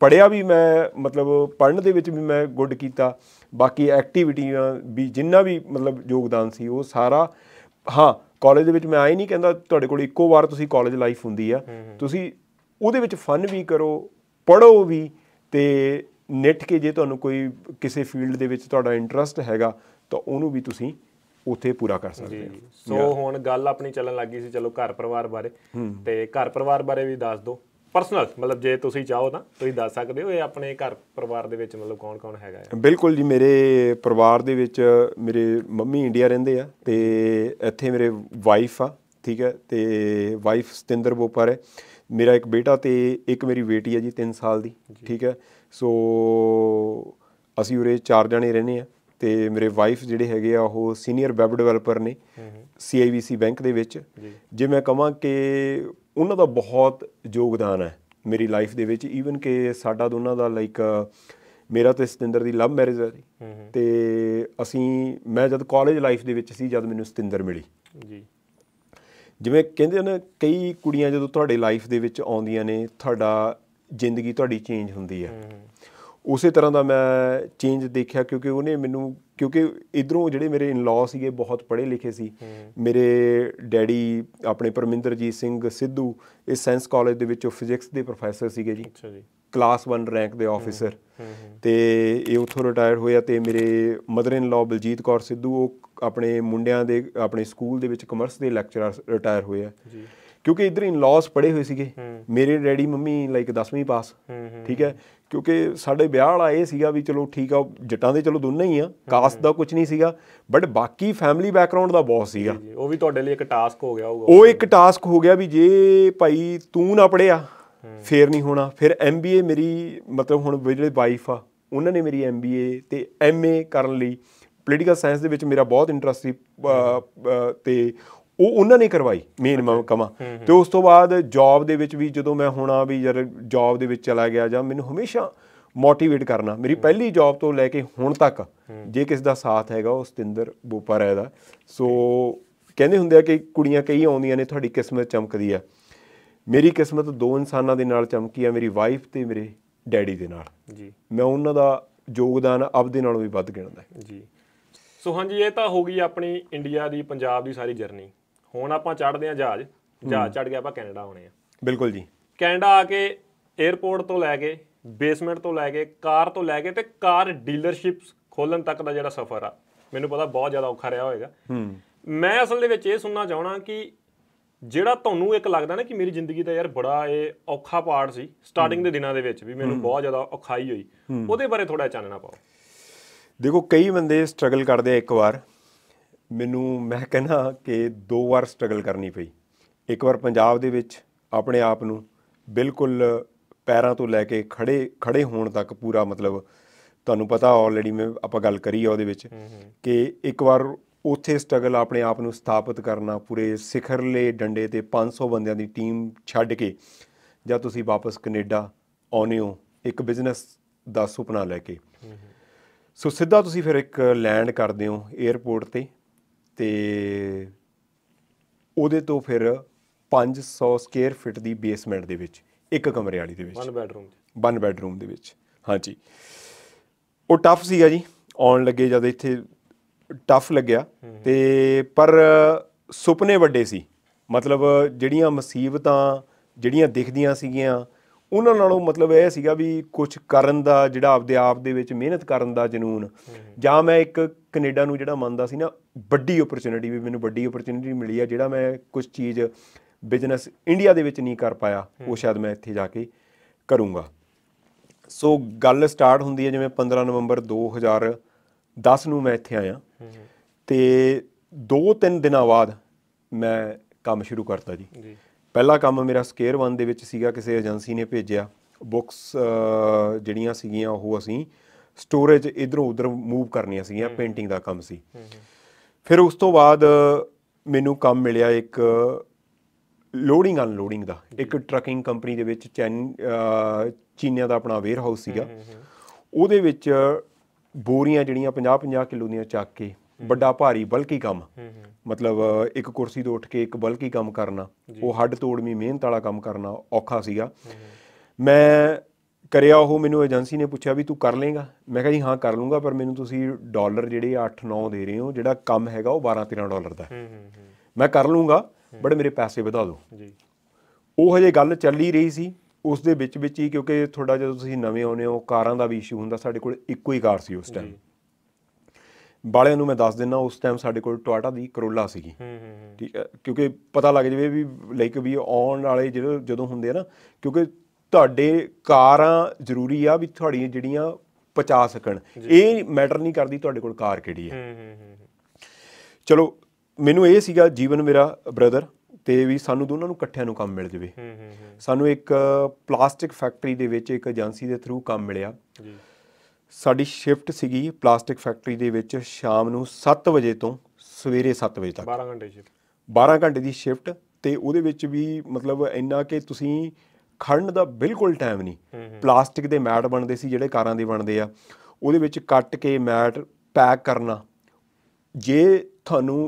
ਪੜਿਆ ਵੀ ਮੈਂ ਮਤਲਬ ਪੜਨ ਦੇ ਵਿੱਚ ਵੀ ਮੈਂ ਗੁੱਡ ਕੀਤਾ ਬਾਕੀ ਐਕਟੀਵਿਟੀਆਂ ਵੀ ਜਿੰਨਾ ਵੀ ਮਤਲਬ ਯੋਗਦਾਨ ਸੀ ਉਹ ਸਾਰਾ ਹਾਂ ਕਾਲਜ ਦੇ ਵਿੱਚ ਮੈਂ ਆਏ ਨਹੀਂ ਕਹਿੰਦਾ ਤੁਹਾਡੇ ਕੋਲ ਇੱਕੋ ਵਾਰ ਤੁਸੀਂ ਕਾਲਜ ਲਾਈਫ ਹੁੰਦੀ ਆ ਤੁਸੀਂ ਉਹਦੇ ਵਿੱਚ ਫਨ ਵੀ ਕਰੋ ਪੜੋ ਵੀ ਤੇ ਨੈਟ ਕੇ ਜੇ ਤੁਹਾਨੂੰ ਕੋਈ ਕਿਸੇ ਫੀਲਡ ਦੇ ਵਿੱਚ ਤੁਹਾਡਾ ਇੰਟਰਸਟ ਹੈਗਾ ਤਾਂ ਉਹਨੂੰ ਵੀ ਤੁਸੀਂ ਉਥੇ ਪੂਰਾ ਕਰ ਸਕਦੇ ਹੋ ਸੋ ਹੁਣ ਗੱਲ ਆਪਣੀ ਚੱਲਣ ਲੱਗੀ ਸੀ ਚਲੋ ਘਰ ਪਰਿਵਾਰ ਬਾਰੇ ਤੇ ਘਰ ਪਰਿਵਾਰ ਬਾਰੇ ਵੀ ਦੱਸ ਦਿਓ ਪਰਸਨਲ ਮਤਲਬ ਜੇ ਤੁਸੀਂ ਚਾਹੋ ਤਾਂ ਤੁਸੀਂ ਦੱਸ ਸਕਦੇ ਹੋ ਇਹ ਆਪਣੇ ਘਰ ਪਰਿਵਾਰ ਦੇ ਵਿੱਚ ਮਤਲਬ ਕੌਣ ਕੌਣ ਹੈਗਾ ਹੈ ਬਿਲਕੁਲ ਜੀ ਮੇਰੇ ਪਰਿਵਾਰ ਦੇ ਵਿੱਚ ਮੇਰੇ ਮੰਮੀ ਇੰਡੀਆ ਰਹਿੰਦੇ ਆ ਤੇ ਇੱਥੇ ਮੇਰੇ ਵਾਈਫ ਆ ਠੀਕ ਹੈ ਤੇ ਵਾਈਫ ਸਤਿੰਦਰ ਬੋਪਾਰ ਹੈ ਮੇਰਾ ਇੱਕ ਬੇਟਾ ਤੇ ਇੱਕ ਮੇਰੀ ਬੇਟੀ ਹੈ ਜੀ 3 ਸਾਲ ਦੀ ਠੀਕ ਹੈ ਸੋ ਅਸੀਂ ਉਰੇ ਚਾਰ ਜਣੇ ਰਹਿੰਦੇ ਆ ਤੇ ਮੇਰੇ ਵਾਈਫ ਜਿਹੜੇ ਹੈਗੇ ਆ ਉਹ ਸੀਨੀਅਰ ਵੈਬ ਡਿਵੈਲਪਰ ਨੇ ਸੀਆਈਵੀਸੀ ਬੈਂਕ ਦੇ ਵਿੱਚ ਜੇ ਮੈਂ ਕਹਾਂ ਕਿ ਉਹਨਾਂ ਦਾ ਬਹੁਤ ਯੋਗਦਾਨ ਹੈ ਮੇਰੀ ਲਾਈਫ ਦੇ ਵਿੱਚ ਈਵਨ ਕਿ ਸਾਡਾ ਦੋਨਾਂ ਦਾ ਲਾਈਕ ਮੇਰਾ ਤੇ ਸਤਿੰਦਰ ਦੀ ਲਵ ਮੈਰਿਜ ਹੈ ਤੇ ਅਸੀਂ ਮੈਂ ਜਦ ਕਾਲਜ ਲਾਈਫ ਦੇ ਵਿੱਚ ਸੀ ਜਦ ਮੈਨੂੰ ਸਤਿੰਦਰ ਮਿਲੀ ਜੀ ਜਿਵੇਂ ਕਹਿੰਦੇ ਨੇ ਕਈ ਕੁੜੀਆਂ ਜਦੋਂ ਤੁਹਾਡੇ ਲਾਈਫ ਦੇ ਵਿੱਚ ਆਉਂਦੀਆਂ ਨੇ ਤੁਹਾਡਾ ਜ਼ਿੰਦਗੀ ਤੁਹਾਡੀ ਚੇਂਜ ਹੁੰਦੀ ਹੈ ਉਸੇ ਤਰ੍ਹਾਂ ਦਾ ਮੈਂ ਚੇਂਜ ਦੇਖਿਆ ਕਿਉਂਕਿ ਉਹਨੇ ਮੈਨੂੰ ਕਿਉਂਕਿ ਇਧਰੋਂ ਜਿਹੜੇ ਮੇਰੇ ਇਨ-ਲॉ ਸੀਗੇ ਬਹੁਤ ਪੜ੍ਹੇ ਲਿਖੇ ਸੀ ਮੇਰੇ ਡੈਡੀ ਆਪਣੇ ਪਰਮਿੰਦਰਜੀਤ ਸਿੰਘ ਸਿੱਧੂ ਇਸ ਸਾਇੰਸ ਕਾਲਜ ਦੇ ਉਹ ਫਿਜ਼ਿਕਸ ਦੇ ਪ੍ਰੋਫੈਸਰ ਸੀਗੇ ਜੀ ਅੱਛਾ ਜੀ ਕਲਾਸ 1 ਰੈਂਕ ਦੇ ਆਫੀਸਰ ਤੇ ਇਹ ਉਥੋਂ ਰਿਟਾਇਰ ਹੋਇਆ ਤੇ ਮੇਰੇ ਮਦਰ ਇਨ-ਲॉ ਬਲਜੀਤ ਕੌਰ ਸਿੱਧੂ ਉਹ ਆਪਣੇ ਮੁੰਡਿਆਂ ਦੇ ਆਪਣੇ ਸਕੂਲ ਦੇ ਵਿੱਚ ਕਮਰਸ ਦੇ ਲੈਕਚਰਰ ਰਿਟਾਇਰ ਹੋਏ ਆ ਜੀ ਕਿਉਂਕਿ ਇਧਰ ਇਨ ਲਾਸ ਪੜੇ ਹੋਏ ਸੀਗੇ ਮੇਰੇ ਡੈਡੀ ਮੰਮੀ ਲਾਈਕ 10ਵੀਂ ਪਾਸ ਠੀਕ ਹੈ ਕਿਉਂਕਿ ਸਾਡੇ ਵਿਆਹ ਵਾਲਾ ਇਹ ਸੀਗਾ ਵੀ ਚਲੋ ਠੀਕ ਆ ਜੱਟਾਂ ਦੇ ਚਲੋ ਦੋਨੇ ਹੀ ਆ ਕਾਸਟ ਦਾ ਕੁਝ ਨਹੀਂ ਸੀਗਾ ਬਟ ਬਾਕੀ ਫੈਮਿਲੀ ਬੈਕਗ੍ਰਾਉਂਡ ਦਾ ਬਹੁਤ ਸੀਗਾ ਉਹ ਵੀ ਤੁਹਾਡੇ ਲਈ ਇੱਕ ਟਾਸਕ ਹੋ ਗਿਆ ਹੋਊਗਾ ਉਹ ਇੱਕ ਟਾਸਕ ਹੋ ਗਿਆ ਵੀ ਜੇ ਭਾਈ ਤੂੰ ਨਾ ਪੜਿਆ ਫੇਰ ਨਹੀਂ ਹੋਣਾ ਫਿਰ ਐਮਬੀਏ ਮੇਰੀ ਮਤਲਬ ਹੁਣ ਜਿਹੜੇ ਵਾਈਫ ਆ ਉਹਨਾਂ ਨੇ ਮੇਰੀ ਐਮਬੀਏ ਤੇ ਐਮਏ ਕਰਨ ਲਈ ਪੋਲੀਟੀਕਲ ਸਾਇੰਸ ਦੇ ਵਿੱਚ ਮੇਰਾ ਬਹੁਤ ਇੰਟਰਸਟ ਸੀ ਤੇ ਉਹ ਉਹਨਾਂ ਨੇ ਕਰਵਾਈ ਮੇਨ ਕਮਾ ਤੇ ਉਸ ਤੋਂ ਬਾਅਦ ਜੌਬ ਦੇ ਵਿੱਚ ਵੀ ਜਦੋਂ ਮੈਂ ਹੋਣਾ ਵੀ ਯਾਰ ਜੌਬ ਦੇ ਵਿੱਚ ਚਲਾ ਗਿਆ ਜਾਂ ਮੈਨੂੰ ਹਮੇਸ਼ਾ ਮੋਟੀਵੇਟ ਕਰਨਾ ਮੇਰੀ ਪਹਿਲੀ ਜੌਬ ਤੋਂ ਲੈ ਕੇ ਹੁਣ ਤੱਕ ਜੇ ਕਿਸ ਦਾ ਸਾਥ ਹੈਗਾ ਉਹ ਸਤਿੰਦਰ ਬੂਪਾ ਰਾਏ ਦਾ ਸੋ ਕਹਿੰਦੇ ਹੁੰਦੇ ਆ ਕਿ ਕੁੜੀਆਂ ਕਈ ਆਉਂਦੀਆਂ ਨੇ ਤੁਹਾਡੀ ਕਿਸਮਤ ਚਮਕਦੀ ਆ ਮੇਰੀ ਕਿਸਮਤ ਦੋ ਇਨਸਾਨਾਂ ਦੇ ਨਾਲ ਚਮਕੀ ਆ ਮੇਰੀ ਵਾਈਫ ਤੇ ਮੇਰੇ ਡੈਡੀ ਦੇ ਨਾਲ ਜੀ ਮੈਂ ਉਹਨਾਂ ਦਾ ਯੋਗਦਾਨ ਦੇ ਨਾਲੋਂ ਵੀ ਵੱਧ ਗਿਣਦਾ ਜੀ ਸੋ ਹਾਂਜੀ ਇਹ ਤਾਂ ਹੋ ਗਈ ਆਪਣੀ ਇੰਡੀਆ ਦੀ ਪੰਜਾਬ ਦੀ ਸਾਰੀ ਜਰਨੀ ਹੁਣ ਆਪਾਂ ਚੜਦੇ ਆ ਜਹਾਜ਼ ਜਹਾਜ਼ ਚੜ ਗਿਆ ਆਪਾਂ ਕੈਨੇਡਾ ਆਉਣੇ ਆ ਬਿਲਕੁਲ ਜੀ ਕੈਨੇਡਾ ਆ ਕੇ 에어ਪੋਰਟ ਤੋਂ ਲੈ ਕੇ ਬੇਸਮੈਂਟ ਤੋਂ ਲੈ ਕੇ ਕਾਰ ਤੋਂ ਲੈ ਕੇ ਤੇ ਕਾਰ ਡੀਲਰਸ਼ਿਪਸ ਖੋਲਣ ਤੱਕ ਦਾ ਜਿਹੜਾ ਸਫ਼ਰ ਆ ਮੈਨੂੰ ਪਤਾ ਬਹੁਤ ਜ਼ਿਆਦਾ ਔਖਾ ਰਿਹਾ ਹੋਵੇਗਾ ਮੈਂ ਅਸਲ ਦੇ ਵਿੱਚ ਇਹ ਸੁਣਨਾ ਚਾਹਣਾ ਕਿ ਜਿਹੜਾ ਤੁਹਾਨੂੰ ਇੱਕ ਲੱਗਦਾ ਨਾ ਕਿ ਮੇਰੀ ਜ਼ਿੰਦਗੀ ਦਾ ਯਾਰ ਬੜਾ ਇਹ ਔਖਾ ਪਾਰਟ ਸੀ ਸਟਾਰਟਿੰਗ ਦੇ ਦਿਨਾਂ ਦੇ ਵਿੱਚ ਵੀ ਮੈਨੂੰ ਬਹੁਤ ਜ਼ਿਆਦਾ ਔਖਾਈ ਹੋਈ ਉਹਦੇ ਬਾਰੇ ਥੋੜਾ ਚਾਨਣਾ ਪਾਓ ਦੇਖੋ ਕਈ ਬੰਦੇ ਸਟਰਗਲ ਕਰਦੇ ਆ ਇੱਕ ਵਾਰ ਮੈਨੂੰ ਮੈਂ ਕਹਿੰਦਾ ਕਿ ਦੋ ਵਾਰ ਸਟਰਗਲ ਕਰਨੀ ਪਈ ਇੱਕ ਵਾਰ ਪੰਜਾਬ ਦੇ ਵਿੱਚ ਆਪਣੇ ਆਪ ਨੂੰ ਬਿਲਕੁਲ ਪੈਰਾਂ ਤੋਂ ਲੈ ਕੇ ਖੜੇ ਖੜੇ ਹੋਣ ਤੱਕ ਪੂਰਾ ਮਤਲਬ ਤੁਹਾਨੂੰ ਪਤਾ ਆਲਰੇਡੀ ਮੈਂ ਆਪਾਂ ਗੱਲ ਕਰੀ ਆ ਉਹਦੇ ਵਿੱਚ ਕਿ ਇੱਕ ਵਾਰ ਉੱਥੇ ਸਟਰਗਲ ਆਪਣੇ ਆਪ ਨੂੰ ਸਥਾਪਿਤ ਕਰਨਾ ਪੂਰੇ ਸਿਖਰਲੇ ਡੰਡੇ ਤੇ 500 ਬੰਦਿਆਂ ਦੀ ਟੀਮ ਛੱਡ ਕੇ ਜਾਂ ਤੁਸੀਂ ਵਾਪਸ ਕੈਨੇਡਾ ਆਉਨੇ ਹੋ ਇੱਕ ਬਿਜ਼ਨਸ ਦਾ ਸੁਪਨਾ ਲੈ ਕੇ ਸੋ ਸਿੱਧਾ ਤੁਸੀਂ ਫਿਰ ਇੱਕ ਲੈਂਡ ਕਰਦੇ ਹੋ 에어ਪੋਰਟ ਤੇ ਤੇ ਉਹਦੇ ਤੋਂ ਫਿਰ 500 ਸਕੁਅਰ ਫੀਟ ਦੀ ਬੇਸਮੈਂਟ ਦੇ ਵਿੱਚ ਇੱਕ ਕਮਰੇ ਵਾਲੀ ਦੇ ਵਿੱਚ ਵਨ ਬੈਡਰੂਮ ਵਿੱਚ ਵਨ ਬੈਡਰੂਮ ਦੇ ਵਿੱਚ ਹਾਂਜੀ ਉਹ ਟਫ ਸੀਗਾ ਜੀ ਆਉਣ ਲੱਗੇ ਜਦ ਇੱਥੇ ਟਫ ਲੱਗਿਆ ਤੇ ਪਰ ਸੁਪਨੇ ਵੱਡੇ ਸੀ ਮਤਲਬ ਜਿਹੜੀਆਂ ਮੁਸੀਬਤਾਂ ਜਿਹੜੀਆਂ ਦਿਖਦੀਆਂ ਸੀਗੀਆਂ ਉਹਨਾਂ ਨਾਲੋਂ ਮਤਲਬ ਇਹ ਸੀਗਾ ਵੀ ਕੁਝ ਕਰਨ ਦਾ ਜਿਹੜਾ ਆਪਦੇ ਆਪ ਦੇ ਵਿੱਚ ਮਿਹਨਤ ਕਰਨ ਦਾ ਜਨੂਨ ਜਾਂ ਮੈਂ ਇੱਕ ਕੈਨੇਡਾ ਨੂੰ ਜਿਹੜਾ ਮੰਨਦਾ ਸੀ ਨਾ ਵੱਡੀ ਓਪਰਚ्युनिटी ਵੀ ਮੈਨੂੰ ਵੱਡੀ ਓਪਰਚ्युनिटी ਮਿਲੀ ਆ ਜਿਹੜਾ ਮੈਂ ਕੁਝ ਚੀਜ਼ ਬਿਜ਼ਨਸ ਇੰਡੀਆ ਦੇ ਵਿੱਚ ਨਹੀਂ ਕਰ ਪਾਇਆ ਉਹ ਸ਼ਾਇਦ ਮੈਂ ਇੱਥੇ ਜਾ ਕੇ ਕਰੂੰਗਾ ਸੋ ਗੱਲ ਸਟਾਰਟ ਹੁੰਦੀ ਹੈ ਜਿਵੇਂ 15 ਨਵੰਬਰ 2010 ਨੂੰ ਮੈਂ ਇੱਥੇ ਆਇਆ ਤੇ 2-3 ਦਿਨਾਂ ਬਾਅਦ ਮੈਂ ਕੰਮ ਸ਼ੁਰੂ ਕਰਤਾ ਜੀ ਜੀ ਪਹਿਲਾ ਕੰਮ ਮੇਰਾ ਸਕੇਅਰ 1 ਦੇ ਵਿੱਚ ਸੀਗਾ ਕਿਸੇ ਏਜੰਸੀ ਨੇ ਭੇਜਿਆ ਬੁੱਕਸ ਜਿਹੜੀਆਂ ਸੀਗੀਆਂ ਉਹ ਅਸੀਂ ਸਟੋਰੇਜ ਇਧਰੋਂ ਉਧਰ ਮੂਵ ਕਰਨੀਆਂ ਸੀਗੀਆਂ ਪੇਂਟਿੰਗ ਦਾ ਕੰਮ ਸੀ ਫਿਰ ਉਸ ਤੋਂ ਬਾਅਦ ਮੈਨੂੰ ਕੰਮ ਮਿਲਿਆ ਇੱਕ ਲੋਡਿੰਗ ਅਨਲੋਡਿੰਗ ਦਾ ਇੱਕ ਟਰਕਿੰਗ ਕੰਪਨੀ ਦੇ ਵਿੱਚ ਚੀਨੀਆਂ ਦਾ ਆਪਣਾ ਵੇਅਰ ਹਾਊਸ ਸੀਗਾ ਉਹਦੇ ਵਿੱਚ ਬੋਰੀਆਂ ਜਿਹੜੀਆਂ 50-50 ਕਿਲੋ ਦੀਆਂ ਚੱਕ ਕੇ ਵੱਡਾ ਭਾਰੀ ਬਲਕੀ ਕੰਮ ਮਤਲਬ ਇੱਕ ਕੁਰਸੀ ਤੋਂ ਉੱਠ ਕੇ ਇੱਕ ਬਲਕੀ ਕੰਮ ਕਰਨਾ ਉਹ ਹੱਡ ਤੋੜਵੀਂ ਮਿਹਨਤ ਵਾਲਾ ਕੰਮ ਕਰਨਾ ਔਖਾ ਸੀਗਾ ਮੈਂ ਕਰਿਆ ਉਹ ਮੈਨੂੰ ਏਜੰਸੀ ਨੇ ਪੁੱਛਿਆ ਵੀ ਤੂੰ ਕਰ ਲੇਗਾ ਮੈਂ ਕਿਹਾ ਜੀ ਹਾਂ ਕਰ ਲੂੰਗਾ ਪਰ ਮੈਨੂੰ ਤੁਸੀਂ ਡਾਲਰ ਜਿਹੜੇ 8-9 ਦੇ ਰਹੇ ਹੋ ਜਿਹੜਾ ਕੰਮ ਹੈਗਾ ਉਹ 12-13 ਡਾਲਰ ਦਾ ਮੈਂ ਕਰ ਲੂੰਗਾ ਬੜੇ ਮੇਰੇ ਪੈਸੇ ਵਧਾ ਦਿਓ ਜੀ ਉਹ ਹਜੇ ਗੱਲ ਚੱਲੀ ਰਹੀ ਸੀ ਉਸ ਦੇ ਵਿੱਚ ਵਿੱਚ ਹੀ ਕਿਉਂਕਿ ਥੋੜਾ ਜਦੋਂ ਤੁਸੀਂ ਨਵੇਂ ਆਉਨੇ ਹੋ ਕਾਰਾਂ ਦਾ ਵੀ ਇਸ਼ੂ ਹੁੰਦਾ ਸਾਡੇ ਕੋਲ ਇੱਕੋ ਹੀ ਕਾਰ ਸੀ ਉਸ ਟਾਈਮ ਬਾਲਿਆਂ ਨੂੰ ਮੈਂ ਦੱਸ ਦਿੰਨਾ ਉਸ ਟਾਈਮ ਸਾਡੇ ਕੋਲ ਟੋਇਟਾ ਦੀ ਕਰੋਲਾ ਸੀਗੀ ਹੂੰ ਹੂੰ ਠੀਕ ਹੈ ਕਿਉਂਕਿ ਪਤਾ ਲੱਗ ਜਵੇ ਵੀ ਲਾਈਕ ਵੀ ਆਉਣ ਵਾਲੇ ਜਿਹੜੇ ਜਦੋਂ ਹੁੰਦੇ ਆ ਨਾ ਕਿਉਂਕਿ ਤੁਹਾਡੇ ਕਾਰਾਂ ਜ਼ਰੂਰੀ ਆ ਵੀ ਤੁਹਾਡੀਆਂ ਜਿਹੜੀਆਂ ਪਚਾ ਸਕਣ ਇਹ ਮੈਟਰ ਨਹੀਂ ਕਰਦੀ ਤੁਹਾਡੇ ਕੋਲ ਕਾਰ ਕਿਹੜੀ ਹੈ ਚਲੋ ਮੈਨੂੰ ਇਹ ਸੀਗਾ ਜੀਵਨ ਮੇਰਾ ਬ੍ਰਦਰ ਤੇ ਵੀ ਸਾਨੂੰ ਦੋਨਾਂ ਨੂੰ ਇਕੱਠਿਆਂ ਨੂੰ ਕੰਮ ਮਿਲ ਜਵੇ ਸਾਨੂੰ ਇੱਕ ਪਲਾਸਟਿਕ ਫੈਕਟਰੀ ਦੇ ਵਿੱਚ ਇੱਕ ਏਜੰਸੀ ਦੇ ਥਰੂ ਕੰਮ ਮਿਲਿਆ ਜੀ ਸਾਡੀ ਸ਼ਿਫਟ ਸੀਗੀ ਪਲਾਸਟਿਕ ਫੈਕਟਰੀ ਦੇ ਵਿੱਚ ਸ਼ਾਮ ਨੂੰ 7 ਵਜੇ ਤੋਂ ਸਵੇਰੇ 7 ਵਜੇ ਤੱਕ 12 ਘੰਟੇ ਸ਼ਿਫਟ 12 ਘੰਟੇ ਦੀ ਸ਼ਿਫਟ ਤੇ ਉਹਦੇ ਵਿੱਚ ਵੀ ਮਤਲਬ ਇੰਨਾ ਕਿ ਤੁਸੀਂ ਖੜਨ ਦਾ ਬਿਲਕੁਲ ਟਾਈਮ ਨਹੀਂ ਪਲਾਸਟਿਕ ਦੇ ਮੈਟ ਬਣਦੇ ਸੀ ਜਿਹੜੇ ਕਾਰਾਂ ਦੇ ਬਣਦੇ ਆ ਉਹਦੇ ਵਿੱਚ ਕੱਟ ਕੇ ਮੈਟ ਪੈਕ ਕਰਨਾ ਜੇ ਤੁਹਾਨੂੰ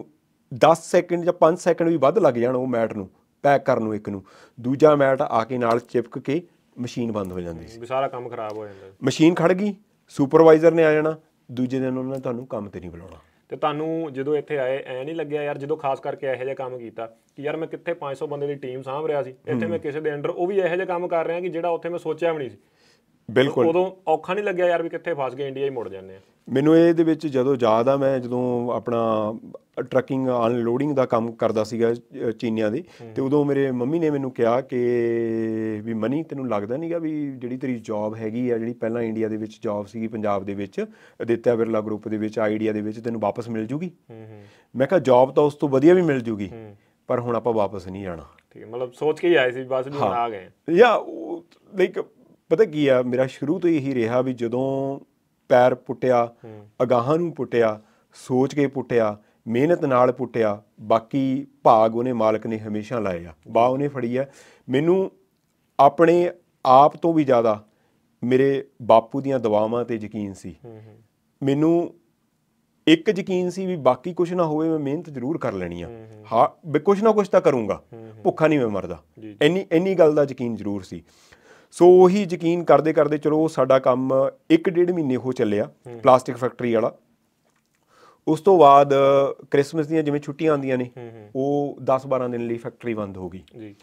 10 ਸੈਕਿੰਡ ਜਾਂ 5 ਸੈਕਿੰਡ ਵੀ ਵੱਧ ਲੱਗ ਜਾਣ ਉਹ ਮੈਟ ਨੂੰ ਪੈਕ ਕਰਨ ਨੂੰ ਇੱਕ ਨੂੰ ਦੂਜਾ ਮੈਟ ਆ ਕੇ ਨਾਲ ਚਿਪਕ ਕੇ ਮਸ਼ੀਨ ਬੰਦ ਹੋ ਜਾਂਦੀ ਸੀ ਸਾਰਾ ਕੰਮ ਖਰਾਬ ਹੋ ਜਾਂਦਾ ਮਸ਼ੀਨ ਖੜ ਗਈ ਸੁਪਰਵਾਈਜ਼ਰ ਨੇ ਆ ਜਾਣਾ ਦੂਜੇ ਦਿਨ ਉਹਨਾਂ ਨੇ ਤੁਹਾਨੂੰ ਕੰਮ ਤੇ ਨਹੀਂ ਬੁਲਾਉਣਾ ਤੇ ਤੁਹਾਨੂੰ ਜਦੋਂ ਇੱਥੇ ਆਏ ਐ ਨਹੀਂ ਲੱਗਿਆ ਯਾਰ ਜਦੋਂ ਖਾਸ ਕਰਕੇ ਇਹੋ ਜਿਹਾ ਕੰਮ ਕੀਤਾ ਕਿ ਯਾਰ ਮੈਂ ਕਿੱਥੇ 500 ਬੰਦੇ ਦੀ ਟੀਮ ਸਾਂਭ ਰਿਹਾ ਸੀ ਇੱਥੇ ਮੈਂ ਕਿਸੇ ਦੇ ਅੰਡਰ ਉਹ ਵੀ ਇਹੋ ਜਿਹਾ ਕੰਮ ਕਰ ਰਿਹਾ ਕਿ ਜਿਹੜਾ ਉੱਥੇ ਮੈਂ ਸੋਚਿਆ ਵੀ ਨਹੀਂ ਸੀ ਬਿਲਕੁਲ ਉਦੋਂ ਔਖਾ ਨਹੀਂ ਲੱਗਿਆ ਯਾਰ ਵੀ ਕਿੱਥੇ ਫਸ ਗਏ ਇੰਡੀਆ ਹੀ ਮੁੜ ਜਾਂਦੇ ਆ ਮੈਨੂੰ ਇਹਦੇ ਵਿੱਚ ਜਦੋਂ ਯਾਦ ਆ ਮੈਂ ਜਦੋਂ ਆਪਣਾ ਟਰੱਕਿੰਗ ਅਨਲੋਡਿੰਗ ਦਾ ਕੰਮ ਕਰਦਾ ਸੀਗਾ ਚੀਨੀਆਂ ਦੀ ਤੇ ਉਦੋਂ ਮੇਰੇ ਮੰਮੀ ਨੇ ਮੈਨੂੰ ਕਿਹਾ ਕਿ ਵੀ ਮਨੀ ਤੈਨੂੰ ਲੱਗਦਾ ਨਹੀਂਗਾ ਵੀ ਜਿਹੜੀ ਤੇਰੀ ਜੌਬ ਹੈਗੀ ਆ ਜਿਹੜੀ ਪਹਿਲਾਂ ਇੰਡੀਆ ਦੇ ਵਿੱਚ ਜੌਬ ਸੀਗੀ ਪੰਜਾਬ ਦੇ ਵਿੱਚ ਅਦਿੱਤਿਆ ਬਿਰਲਾ ਗਰੁੱਪ ਦੇ ਵਿੱਚ ਆਈਡੀਆ ਦੇ ਵਿੱਚ ਤੈਨੂੰ ਵਾਪਸ ਮਿਲ ਜੂਗੀ ਮੈਂ ਕਿਹਾ ਜੌਬ ਤਾਂ ਉਸ ਤੋਂ ਵਧੀਆ ਵੀ ਮਿਲ ਜੂਗੀ ਪਰ ਹੁਣ ਆਪਾਂ ਵਾਪਸ ਨਹੀਂ ਜਾਣਾ ਠੀਕ ਮਤਲਬ ਸੋਚ ਕੇ ਹੀ ਆਏ ਸੀ ਬਸ ਨੂੰ ਆ ਗਏ ਯਾ ਲਾਈਕ ਪਤਾ ਕੀ ਆ ਮੇਰਾ ਸ਼ੁਰੂ ਤੋਂ ਹੀ ਇਹੀ ਰਿਹਾ ਵੀ ਜਦੋਂ ਪੈਰ ਪੁੱਟਿਆ ਅਗਾਹਾਂ ਨੂੰ ਪੁੱਟਿਆ ਸੋਚ ਕੇ ਪੁੱਟਿਆ ਮਿਹਨਤ ਨਾਲ ਪੁੱਟਿਆ ਬਾਕੀ ਭਾਗ ਉਹਨੇ ਮਾਲਕ ਨੇ ਹਮੇਸ਼ਾ ਲਾਏ ਆ ਬਾ ਉਹਨੇ ਫੜੀ ਆ ਮੈਨੂੰ ਆਪਣੇ ਆਪ ਤੋਂ ਵੀ ਜ਼ਿਆਦਾ ਮੇਰੇ ਬਾਪੂ ਦੀਆਂ ਦਵਾਵਾਂ ਤੇ ਯਕੀਨ ਸੀ ਮੈਨੂੰ ਇੱਕ ਯਕੀਨ ਸੀ ਵੀ ਬਾਕੀ ਕੁਝ ਨਾ ਹੋਵੇ ਮੈਂ ਮਿਹਨਤ ਜ਼ਰੂਰ ਕਰ ਲੈਣੀ ਆ ਹਾਂ ਵੀ ਕੁਝ ਨਾ ਕੁਝ ਤਾਂ ਕਰੂੰਗਾ ਭੁੱਖਾ ਨਹੀਂ ਮੈਂ ਮਰਦਾ ਇੰਨੀ ਇੰਨੀ ਗੱਲ ਦਾ ਯਕੀਨ ਜ਼ਰੂਰ ਸੀ ਸੋ ਉਹੀ ਯਕੀਨ ਕਰਦੇ ਕਰਦੇ ਚਲੋ ਸਾਡਾ ਕੰਮ 1.5 ਮਹੀਨੇ ਹੋ ਚੱਲਿਆ ਪਲਾਸਟਿਕ ਫੈਕਟਰੀ ਵਾਲਾ ਉਸ ਤੋਂ ਬਾਅਦ ਕ੍ਰਿਸਮਸ ਦੀਆਂ ਜਿਵੇਂ ਛੁੱਟੀਆਂ ਆਉਂਦੀਆਂ ਨੇ ਉਹ 10-12 ਦਿਨ ਲਈ ਫੈਕਟਰੀ ਬੰਦ ਹੋ ਗਈ ਜੀ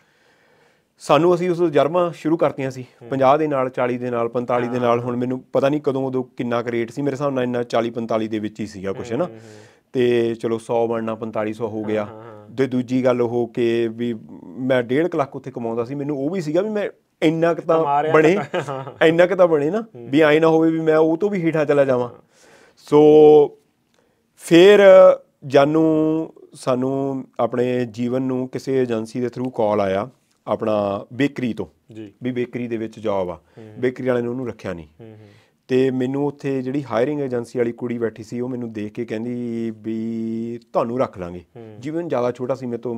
ਸਾਨੂੰ ਅਸੀਂ ਉਸ ਜਰਮਾ ਸ਼ੁਰੂ ਕਰਤੀਆਂ ਸੀ 50 ਦੇ ਨਾਲ 40 ਦੇ ਨਾਲ 45 ਦੇ ਨਾਲ ਹੁਣ ਮੈਨੂੰ ਪਤਾ ਨਹੀਂ ਕਦੋਂ ਉਦੋਂ ਕਿੰਨਾ ਰੇਟ ਸੀ ਮੇਰੇ ਹਿਸਾਬ ਨਾਲ ਇੰਨਾ 40 45 ਦੇ ਵਿੱਚ ਹੀ ਸੀਗਾ ਕੁਝ ਹੈ ਨਾ ਤੇ ਚਲੋ 100 ਬਣਨਾ 4500 ਹੋ ਗਿਆ ਤੇ ਦੂਜੀ ਗੱਲ ਉਹ ਕਿ ਵੀ ਮੈਂ 1.5 ਲੱਖ ਉੱਥੇ ਕਮਾਉਂਦਾ ਸੀ ਮੈਨੂੰ ਉਹ ਵੀ ਸੀਗਾ ਵੀ ਮੈਂ ਇੰਨਾ ਕ ਤਾਂ ਬਣੇ ਇੰਨਾ ਕ ਤਾਂ ਬਣੇ ਨਾ ਵੀ ਆਈ ਨਾ ਹੋਵੇ ਵੀ ਮੈਂ ਉਹ ਤੋਂ ਵੀ ਹੀਠਾ ਚਲਾ ਜਾਵਾਂ ਸੋ ਫਿਰ ਜਾਨੂ ਸਾਨੂੰ ਆਪਣੇ ਜੀਵਨ ਨੂੰ ਕਿਸੇ ਏਜੰਸੀ ਦੇ ਥਰੂ ਕਾਲ ਆਇਆ ਆਪਣਾ ਬੇਕਰੀ ਤੋਂ ਜੀ ਵੀ ਬੇਕਰੀ ਦੇ ਵਿੱਚ ਜੌਬ ਆ ਬੇਕਰੀ ਵਾਲੇ ਨੇ ਉਹਨੂੰ ਰੱਖਿਆ ਨਹੀਂ ਤੇ ਮੈਨੂੰ ਉੱਥੇ ਜਿਹੜੀ ਹਾਇਰਿੰਗ ਏਜੰਸੀ ਵਾਲੀ ਕੁੜੀ ਬੈਠੀ ਸੀ ਉਹ ਮੈਨੂੰ ਦੇਖ ਕੇ ਕਹਿੰਦੀ ਵੀ ਤੁਹਾਨੂੰ ਰੱਖ ਲਾਂਗੇ ਜੀਵਨ ਜ਼ਿਆਦਾ ਛੋਟਾ ਸੀ ਮੇਰੇ ਤੋਂ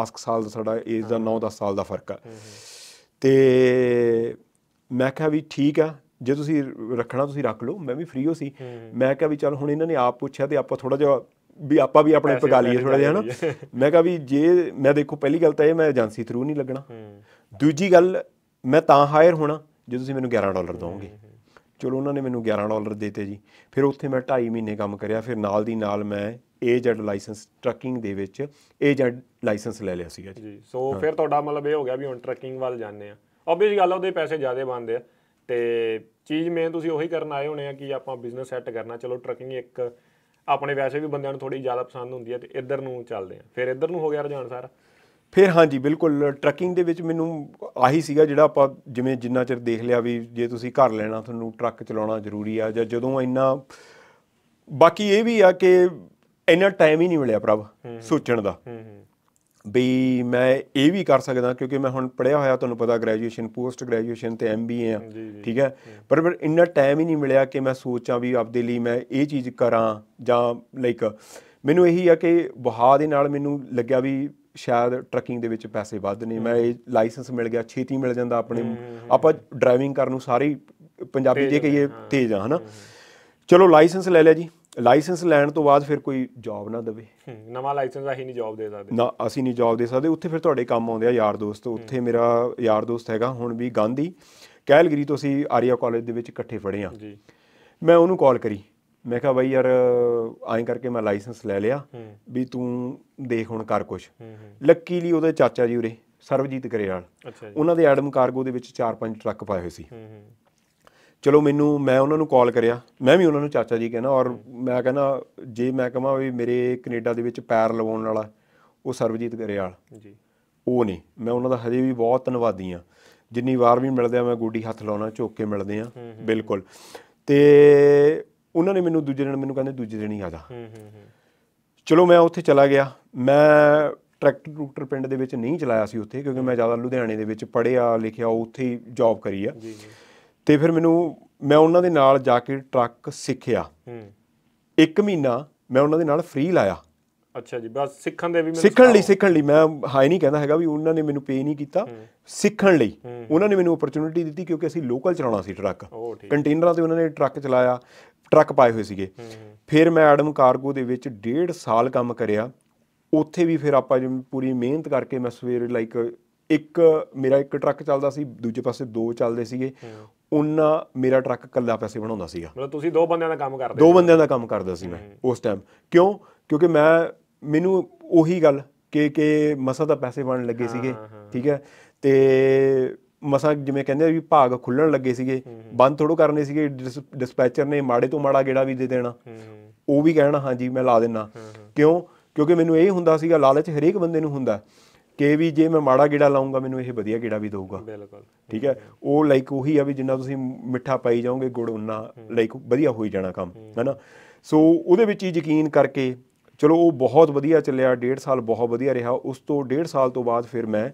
10 ਸਾਲ ਦਾ ਸਾਡਾ ਏਜ ਦਾ 9-10 ਸਾਲ ਦਾ ਫਰਕ ਆ ਤੇ ਮੈਂ ਕਿਹਾ ਵੀ ਠੀਕ ਆ ਜੇ ਤੁਸੀਂ ਰੱਖਣਾ ਤੁਸੀਂ ਰੱਖ ਲਓ ਮੈਂ ਵੀ ਫ੍ਰੀ ਹੋ ਸੀ ਮੈਂ ਕਿਹਾ ਵੀ ਚਲ ਹੁਣ ਇਹਨਾਂ ਨੇ ਆਪ ਪੁੱਛਿਆ ਤੇ ਆਪਾਂ ਥੋੜਾ ਜਿਹਾ ਵੀ ਆਪਾਂ ਵੀ ਆਪਣੇ ਪਗਾ ਲਈਏ ਥੋੜਾ ਜਿਹਾ ਹਨਾ ਮੈਂ ਕਿਹਾ ਵੀ ਜੇ ਮੈਂ ਦੇਖੋ ਪਹਿਲੀ ਗੱਲ ਤਾਂ ਇਹ ਮੈਂ ਏਜੰਸੀ ਥਰੂ ਨਹੀਂ ਲੱਗਣਾ ਦੂਜੀ ਗੱਲ ਮੈਂ ਤਾਂ ਹਾਇਰ ਹੋਣਾ ਜੇ ਤੁਸੀਂ ਮੈਨੂੰ 11 ਡਾਲਰ ਦਿਓਗੇ ਚਲੋ ਉਹਨਾਂ ਨੇ ਮੈਨੂੰ 11 ਡਾਲਰ ਦਿੱਤੇ ਜੀ ਫਿਰ ਉੱਥੇ ਮੈਂ 2.5 ਮਹੀਨੇ ਕੰਮ ਕਰਿਆ ਫਿਰ ਨਾਲ ਦੀ ਨਾਲ ਮੈਂ ਏਜੰਟ ਲਾਇਸੈਂਸ ਟਰੱਕਿੰਗ ਦੇ ਵਿੱਚ ਏਜੰਟ ਲਾਇਸੈਂਸ ਲੈ ਲਿਆ ਸੀਗਾ ਜੀ ਸੋ ਫਿਰ ਤੁਹਾਡਾ ਮਤਲਬ ਇਹ ਹੋ ਗਿਆ ਵੀ ਹੁਣ ਟਰੱਕਿੰਗ ਵੱਲ ਜਾਂਦੇ ਆ ਆਬਵੀਅਸ ਗੱਲ ਉਹਦੇ ਪੈਸੇ ਜ਼ਿਆਦਾ ਬਣਦੇ ਆ ਤੇ ਚੀਜ਼ ਮੈਂ ਤੁਸੀਂ ਉਹੀ ਕਰਨ ਆਏ ਹੋਣੇ ਆ ਕਿ ਆਪਾਂ ਬਿਜ਼ਨਸ ਸੈੱਟ ਕਰਨਾ ਚਲੋ ਟਰੱਕਿੰਗ ਇੱਕ ਆਪਣੇ ਵੈਸੇ ਵੀ ਬੰਦਿਆਂ ਨੂੰ ਥੋੜੀ ਜ਼ਿਆਦਾ ਪਸੰਦ ਹੁੰਦੀ ਆ ਤੇ ਇੱਧਰ ਨੂੰ ਚੱਲਦੇ ਆ ਫਿਰ ਇੱਧਰ ਨੂੰ ਹੋ ਗਿਆ ਰੁਝਾਨ ਸਾਰਾ ਫਿਰ ਹਾਂਜੀ ਬਿਲਕੁਲ ਟਰੱਕਿੰਗ ਦੇ ਵਿੱਚ ਮੈਨੂੰ ਆਹੀ ਸੀਗਾ ਜਿਹੜਾ ਆਪਾਂ ਜਿਵੇਂ ਜਿੰਨਾ ਚਿਰ ਦੇਖ ਲਿਆ ਵੀ ਜੇ ਤੁਸੀਂ ਘਰ ਲੈਣਾ ਤੁਹਾਨੂੰ ਟਰੱਕ ਚਲਾਉਣਾ ਜ਼ਰੂਰੀ ਆ ਜਾਂ ਜਦੋਂ ਇੰਨਾ ਬਾਕੀ ਇਹ ਵੀ ਆ ਕਿ ਇੰਨਾ ਟਾਈਮ ਹੀ ਨਹੀਂ ਮਿਲਿਆ ਪ੍ਰਭ ਸੋਚਣ ਦਾ ਵੀ ਮੈਂ ਇਹ ਵੀ ਕਰ ਸਕਦਾ ਕਿਉਂਕਿ ਮੈਂ ਹੁਣ ਪੜਿਆ ਹੋਇਆ ਤੁਹਾਨੂੰ ਪਤਾ ਗ੍ਰੈਜੂਏਸ਼ਨ ਪੋਸਟ ਗ੍ਰੈਜੂਏਸ਼ਨ ਤੇ ਐਮਬੀਏ ਆ ਠੀਕ ਹੈ ਪਰ ਪਰ ਇੰਨਾ ਟਾਈਮ ਹੀ ਨਹੀਂ ਮਿਲਿਆ ਕਿ ਮੈਂ ਸੋਚਾਂ ਵੀ ਆਪਦੇ ਲਈ ਮੈਂ ਇਹ ਚੀਜ਼ ਕਰਾਂ ਜਾਂ ਲਾਈਕ ਮੈਨੂੰ ਇਹੀ ਆ ਕਿ ਵਹਾ ਦੇ ਨਾਲ ਮੈਨੂੰ ਲੱਗਿਆ ਵੀ ਸ਼ਾਇਦ ਟਰੱਕਿੰਗ ਦੇ ਵਿੱਚ ਪੈਸੇ ਵੱਧ ਨੇ ਮੈਂ ਇਹ ਲਾਇਸੈਂਸ ਮਿਲ ਗਿਆ ਛੇਤੀ ਮਿਲ ਜਾਂਦਾ ਆਪਣੇ ਆਪਾਂ ਡਰਾਈਵਿੰਗ ਕਰਨ ਨੂੰ ਸਾਰੇ ਪੰਜਾਬੀ ਜੇ ਕਹੀਏ ਤੇਜ਼ ਆ ਹਨਾ ਚਲੋ ਲਾਇਸੈਂਸ ਲੈ ਲਿਆ ਜੀ ਲਾਇਸੈਂਸ ਲੈਣ ਤੋਂ ਬਾਅਦ ਫਿਰ ਕੋਈ ਜੌਬ ਨਾ ਦੇਵੇ ਨਵਾਂ ਲਾਇਸੈਂਸ ਆਹੀ ਨਹੀਂ ਜੌਬ ਦੇ ਸਕਦੇ ਨਾ ਅਸੀਂ ਨਹੀਂ ਜੌਬ ਦੇ ਸਕਦੇ ਉੱਥੇ ਫਿਰ ਤੁਹਾਡੇ ਕੰਮ ਆਉਂਦੇ ਆ ਯਾਰ ਦੋਸਤ ਉੱਥੇ ਮੇਰਾ ਯਾਰ ਦੋਸਤ ਹੈਗਾ ਹੁਣ ਵੀ ਗਾਂਧੀ ਕੈਲਗਰੀ ਤੋਂ ਅਸੀਂ ਆਰੀਆ ਕਾਲਜ ਦੇ ਵਿੱਚ ਇਕੱਠੇ ਪੜ੍ਹੇ ਆ ਜੀ ਮੈਂ ਉਹਨੂੰ ਕਾਲ ਕਰੀ ਮੈਂ ਕਿਹਾ ਬਾਈ ਯਾਰ ਐਂ ਕਰਕੇ ਮੈਂ ਲਾਇਸੈਂਸ ਲੈ ਲਿਆ ਵੀ ਤੂੰ ਦੇਖ ਹੁਣ ਕਰ ਕੁਛ ਲੱਕੀਲੀ ਉਹਦੇ ਚਾਚਾ ਜੀ ਉਰੇ ਸਰਵਜੀਤ ਗਰੇਵਾਲ ਉਹਨਾਂ ਦੇ ਐਡਮ ਕਾਰਗੋ ਦੇ ਵਿੱਚ 4-5 ਟਰੱਕ ਪਾਏ ਹੋਏ ਸੀ ਚਲੋ ਮੈਨੂੰ ਮੈਂ ਉਹਨਾਂ ਨੂੰ ਕਾਲ ਕਰਿਆ ਮੈਂ ਵੀ ਉਹਨਾਂ ਨੂੰ ਚਾਚਾ ਜੀ ਕਹਿਣਾ ਔਰ ਮੈਂ ਕਹਿੰਦਾ ਜੇ ਮੈਂ ਕਹਾਂ ਵੀ ਮੇਰੇ ਕੈਨੇਡਾ ਦੇ ਵਿੱਚ ਪੈਰ ਲਵਾਉਣ ਵਾਲਾ ਉਹ ਸਰਵਜੀਤ ਗਰੇਵਾਲ ਜੀ ਉਹ ਨੇ ਮੈਂ ਉਹਨਾਂ ਦਾ ਹਜੇ ਵੀ ਬਹੁਤ ਧੰਨਵਾਦੀ ਆ ਜਿੰਨੀ ਵਾਰ ਵੀ ਮਿਲਦੇ ਆ ਮੈਂ ਗੋਡੀ ਹੱਥ ਲਾਉਣਾ ਝੋਕ ਕੇ ਮਿਲਦੇ ਆ ਬਿਲਕੁਲ ਤੇ ਉਹਨਾਂ ਨੇ ਮੈਨੂੰ ਦੂਜੇ ਦਿਨ ਮੈਨੂੰ ਕਹਿੰਦੇ ਦੂਜੇ ਦਿਨ ਹੀ ਆ ਜਾ ਚਲੋ ਮੈਂ ਉੱਥੇ ਚਲਾ ਗਿਆ ਮੈਂ ਟਰੈਕਟਰ ਟਰੂਕਟਰ ਪਿੰਡ ਦੇ ਵਿੱਚ ਨਹੀਂ ਚਲਾਇਆ ਸੀ ਉੱਥੇ ਕਿਉਂਕਿ ਮੈਂ ਜ਼ਿਆਦਾ ਲੁਧਿਆਣੇ ਦੇ ਵਿੱਚ ਪੜਿਆ ਲਿਖਿਆ ਉੱਥੇ ਹੀ ਜੌਬ ਕਰੀ ਆ ਜੀ ਜੀ ਤੇ ਫਿਰ ਮੈਨੂੰ ਮੈਂ ਉਹਨਾਂ ਦੇ ਨਾਲ ਜਾ ਕੇ ਟਰੱਕ ਸਿੱਖਿਆ ਹੂੰ ਇੱਕ ਮਹੀਨਾ ਮੈਂ ਉਹਨਾਂ ਦੇ ਨਾਲ ਫ੍ਰੀ ਲਾਇਆ ਅੱਛਾ ਜੀ ਬਸ ਸਿੱਖਣ ਦੇ ਵੀ ਮੈਨੂੰ ਸਿੱਖਣ ਲਈ ਸਿੱਖਣ ਲਈ ਮੈਂ ਹਾਈ ਨਹੀਂ ਕਹਿੰਦਾ ਹੈਗਾ ਵੀ ਉਹਨਾਂ ਨੇ ਮੈਨੂੰ ਪੇ ਨਹੀਂ ਕੀਤਾ ਸਿੱਖਣ ਲਈ ਉਹਨਾਂ ਨੇ ਮੈਨੂੰ ਓਪਰਚ्युनिटी ਦਿੱਤੀ ਕਿਉਂਕਿ ਅਸੀਂ ਲੋਕਲ ਚਲਾਉਣਾ ਸੀ ਟਰੱਕ ਕੰਟੇਨਰਾਂ ਤੇ ਉਹਨਾਂ ਨੇ ਟਰੱਕ ਚਲਾਇਆ ਟਰੱਕ ਪਾਏ ਹੋਏ ਸੀਗੇ ਫਿਰ ਮੈਂ ਐਡਮ ਕਾਰਗੋ ਦੇ ਵਿੱਚ ਡੇਢ ਸਾਲ ਕੰਮ ਕਰਿਆ ਉੱਥੇ ਵੀ ਫਿਰ ਆਪਾਂ ਜਿਵੇਂ ਪੂਰੀ ਮਿਹਨਤ ਕਰਕੇ ਮੈਂ ਸਵੇਰੇ ਲਾਈਕ ਇੱਕ ਮੇਰਾ ਇੱਕ ਟਰੱਕ ਚੱਲਦਾ ਸੀ ਦੂਜੇ ਪਾਸੇ ਦੋ ਚੱਲਦੇ ਸੀਗੇ ਉਹਨਾਂ ਮੇਰਾ ਟਰੱਕ ਕੱਲਾ ਪੈਸੇ ਬਣਾਉਂਦਾ ਸੀਗਾ ਮਤਲਬ ਤੁਸੀਂ ਦੋ ਬੰਦਿਆਂ ਦਾ ਕੰਮ ਕਰਦੇ ਦੋ ਬੰਦਿਆਂ ਦਾ ਕੰਮ ਕਰਦਾ ਸੀ ਮੈਂ ਉਸ ਟਾਈਮ ਕਿਉਂ ਕਿਉਂਕਿ ਮੈਂ ਮੈਨੂੰ ਉਹੀ ਗੱਲ ਕਿ ਕਿ ਮਸਾ ਦਾ ਪੈਸੇ ਬਣਨ ਲੱਗੇ ਸੀਗੇ ਠੀਕ ਹੈ ਤੇ ਮਸਾ ਜਿਵੇਂ ਕਹਿੰਦੇ ਵੀ ਭਾਗ ਖੁੱਲਣ ਲੱਗੇ ਸੀਗੇ ਬੰਦ ਥੋੜੋ ਕਰਨੇ ਸੀਗੇ ਡਿਸਪੈਚਰ ਨੇ ਮਾੜੇ ਤੋਂ ਮਾੜਾ ਗੇੜਾ ਵੀ ਦੇ ਦੇਣਾ ਉਹ ਵੀ ਕਹਿਣਾ ਹਾਂਜੀ ਮੈਂ ਲਾ ਦੇਣਾ ਕਿਉਂ ਕਿਉਂਕਿ ਮੈਨੂੰ ਇਹ ਹੁੰਦਾ ਸੀਗਾ ਲਾਲਚ ਹਰੇਕ ਬੰਦੇ ਨੂੰ ਹੁੰਦਾ ਕਿ ਵੀ ਜੇ ਮੈਂ ਮਾੜਾ ਗੇੜਾ ਲਾਉਂਗਾ ਮੈਨੂੰ ਇਹ ਵਧੀਆ ਗੇੜਾ ਵੀ ਦੇਊਗਾ ਬਿਲਕੁਲ ਠੀਕ ਹੈ ਉਹ ਲਾਈਕ ਉਹੀ ਆ ਵੀ ਜਿੰਨਾ ਤੁਸੀਂ ਮਿੱਠਾ ਪਾਈ ਜਾਓਗੇ ਗੁੜ ਉਨਾ ਲਾਈਕ ਵਧੀਆ ਹੋਈ ਜਾਣਾ ਕੰਮ ਹੈਨਾ ਸੋ ਉਹਦੇ ਵਿੱਚ ਹੀ ਯਕੀਨ ਕਰਕੇ ਚਲੋ ਉਹ ਬਹੁਤ ਵਧੀਆ ਚੱਲਿਆ 1.5 ਸਾਲ ਬਹੁਤ ਵਧੀਆ ਰਿਹਾ ਉਸ ਤੋਂ 1.5 ਸਾਲ ਤੋਂ ਬਾਅਦ ਫਿਰ ਮੈਂ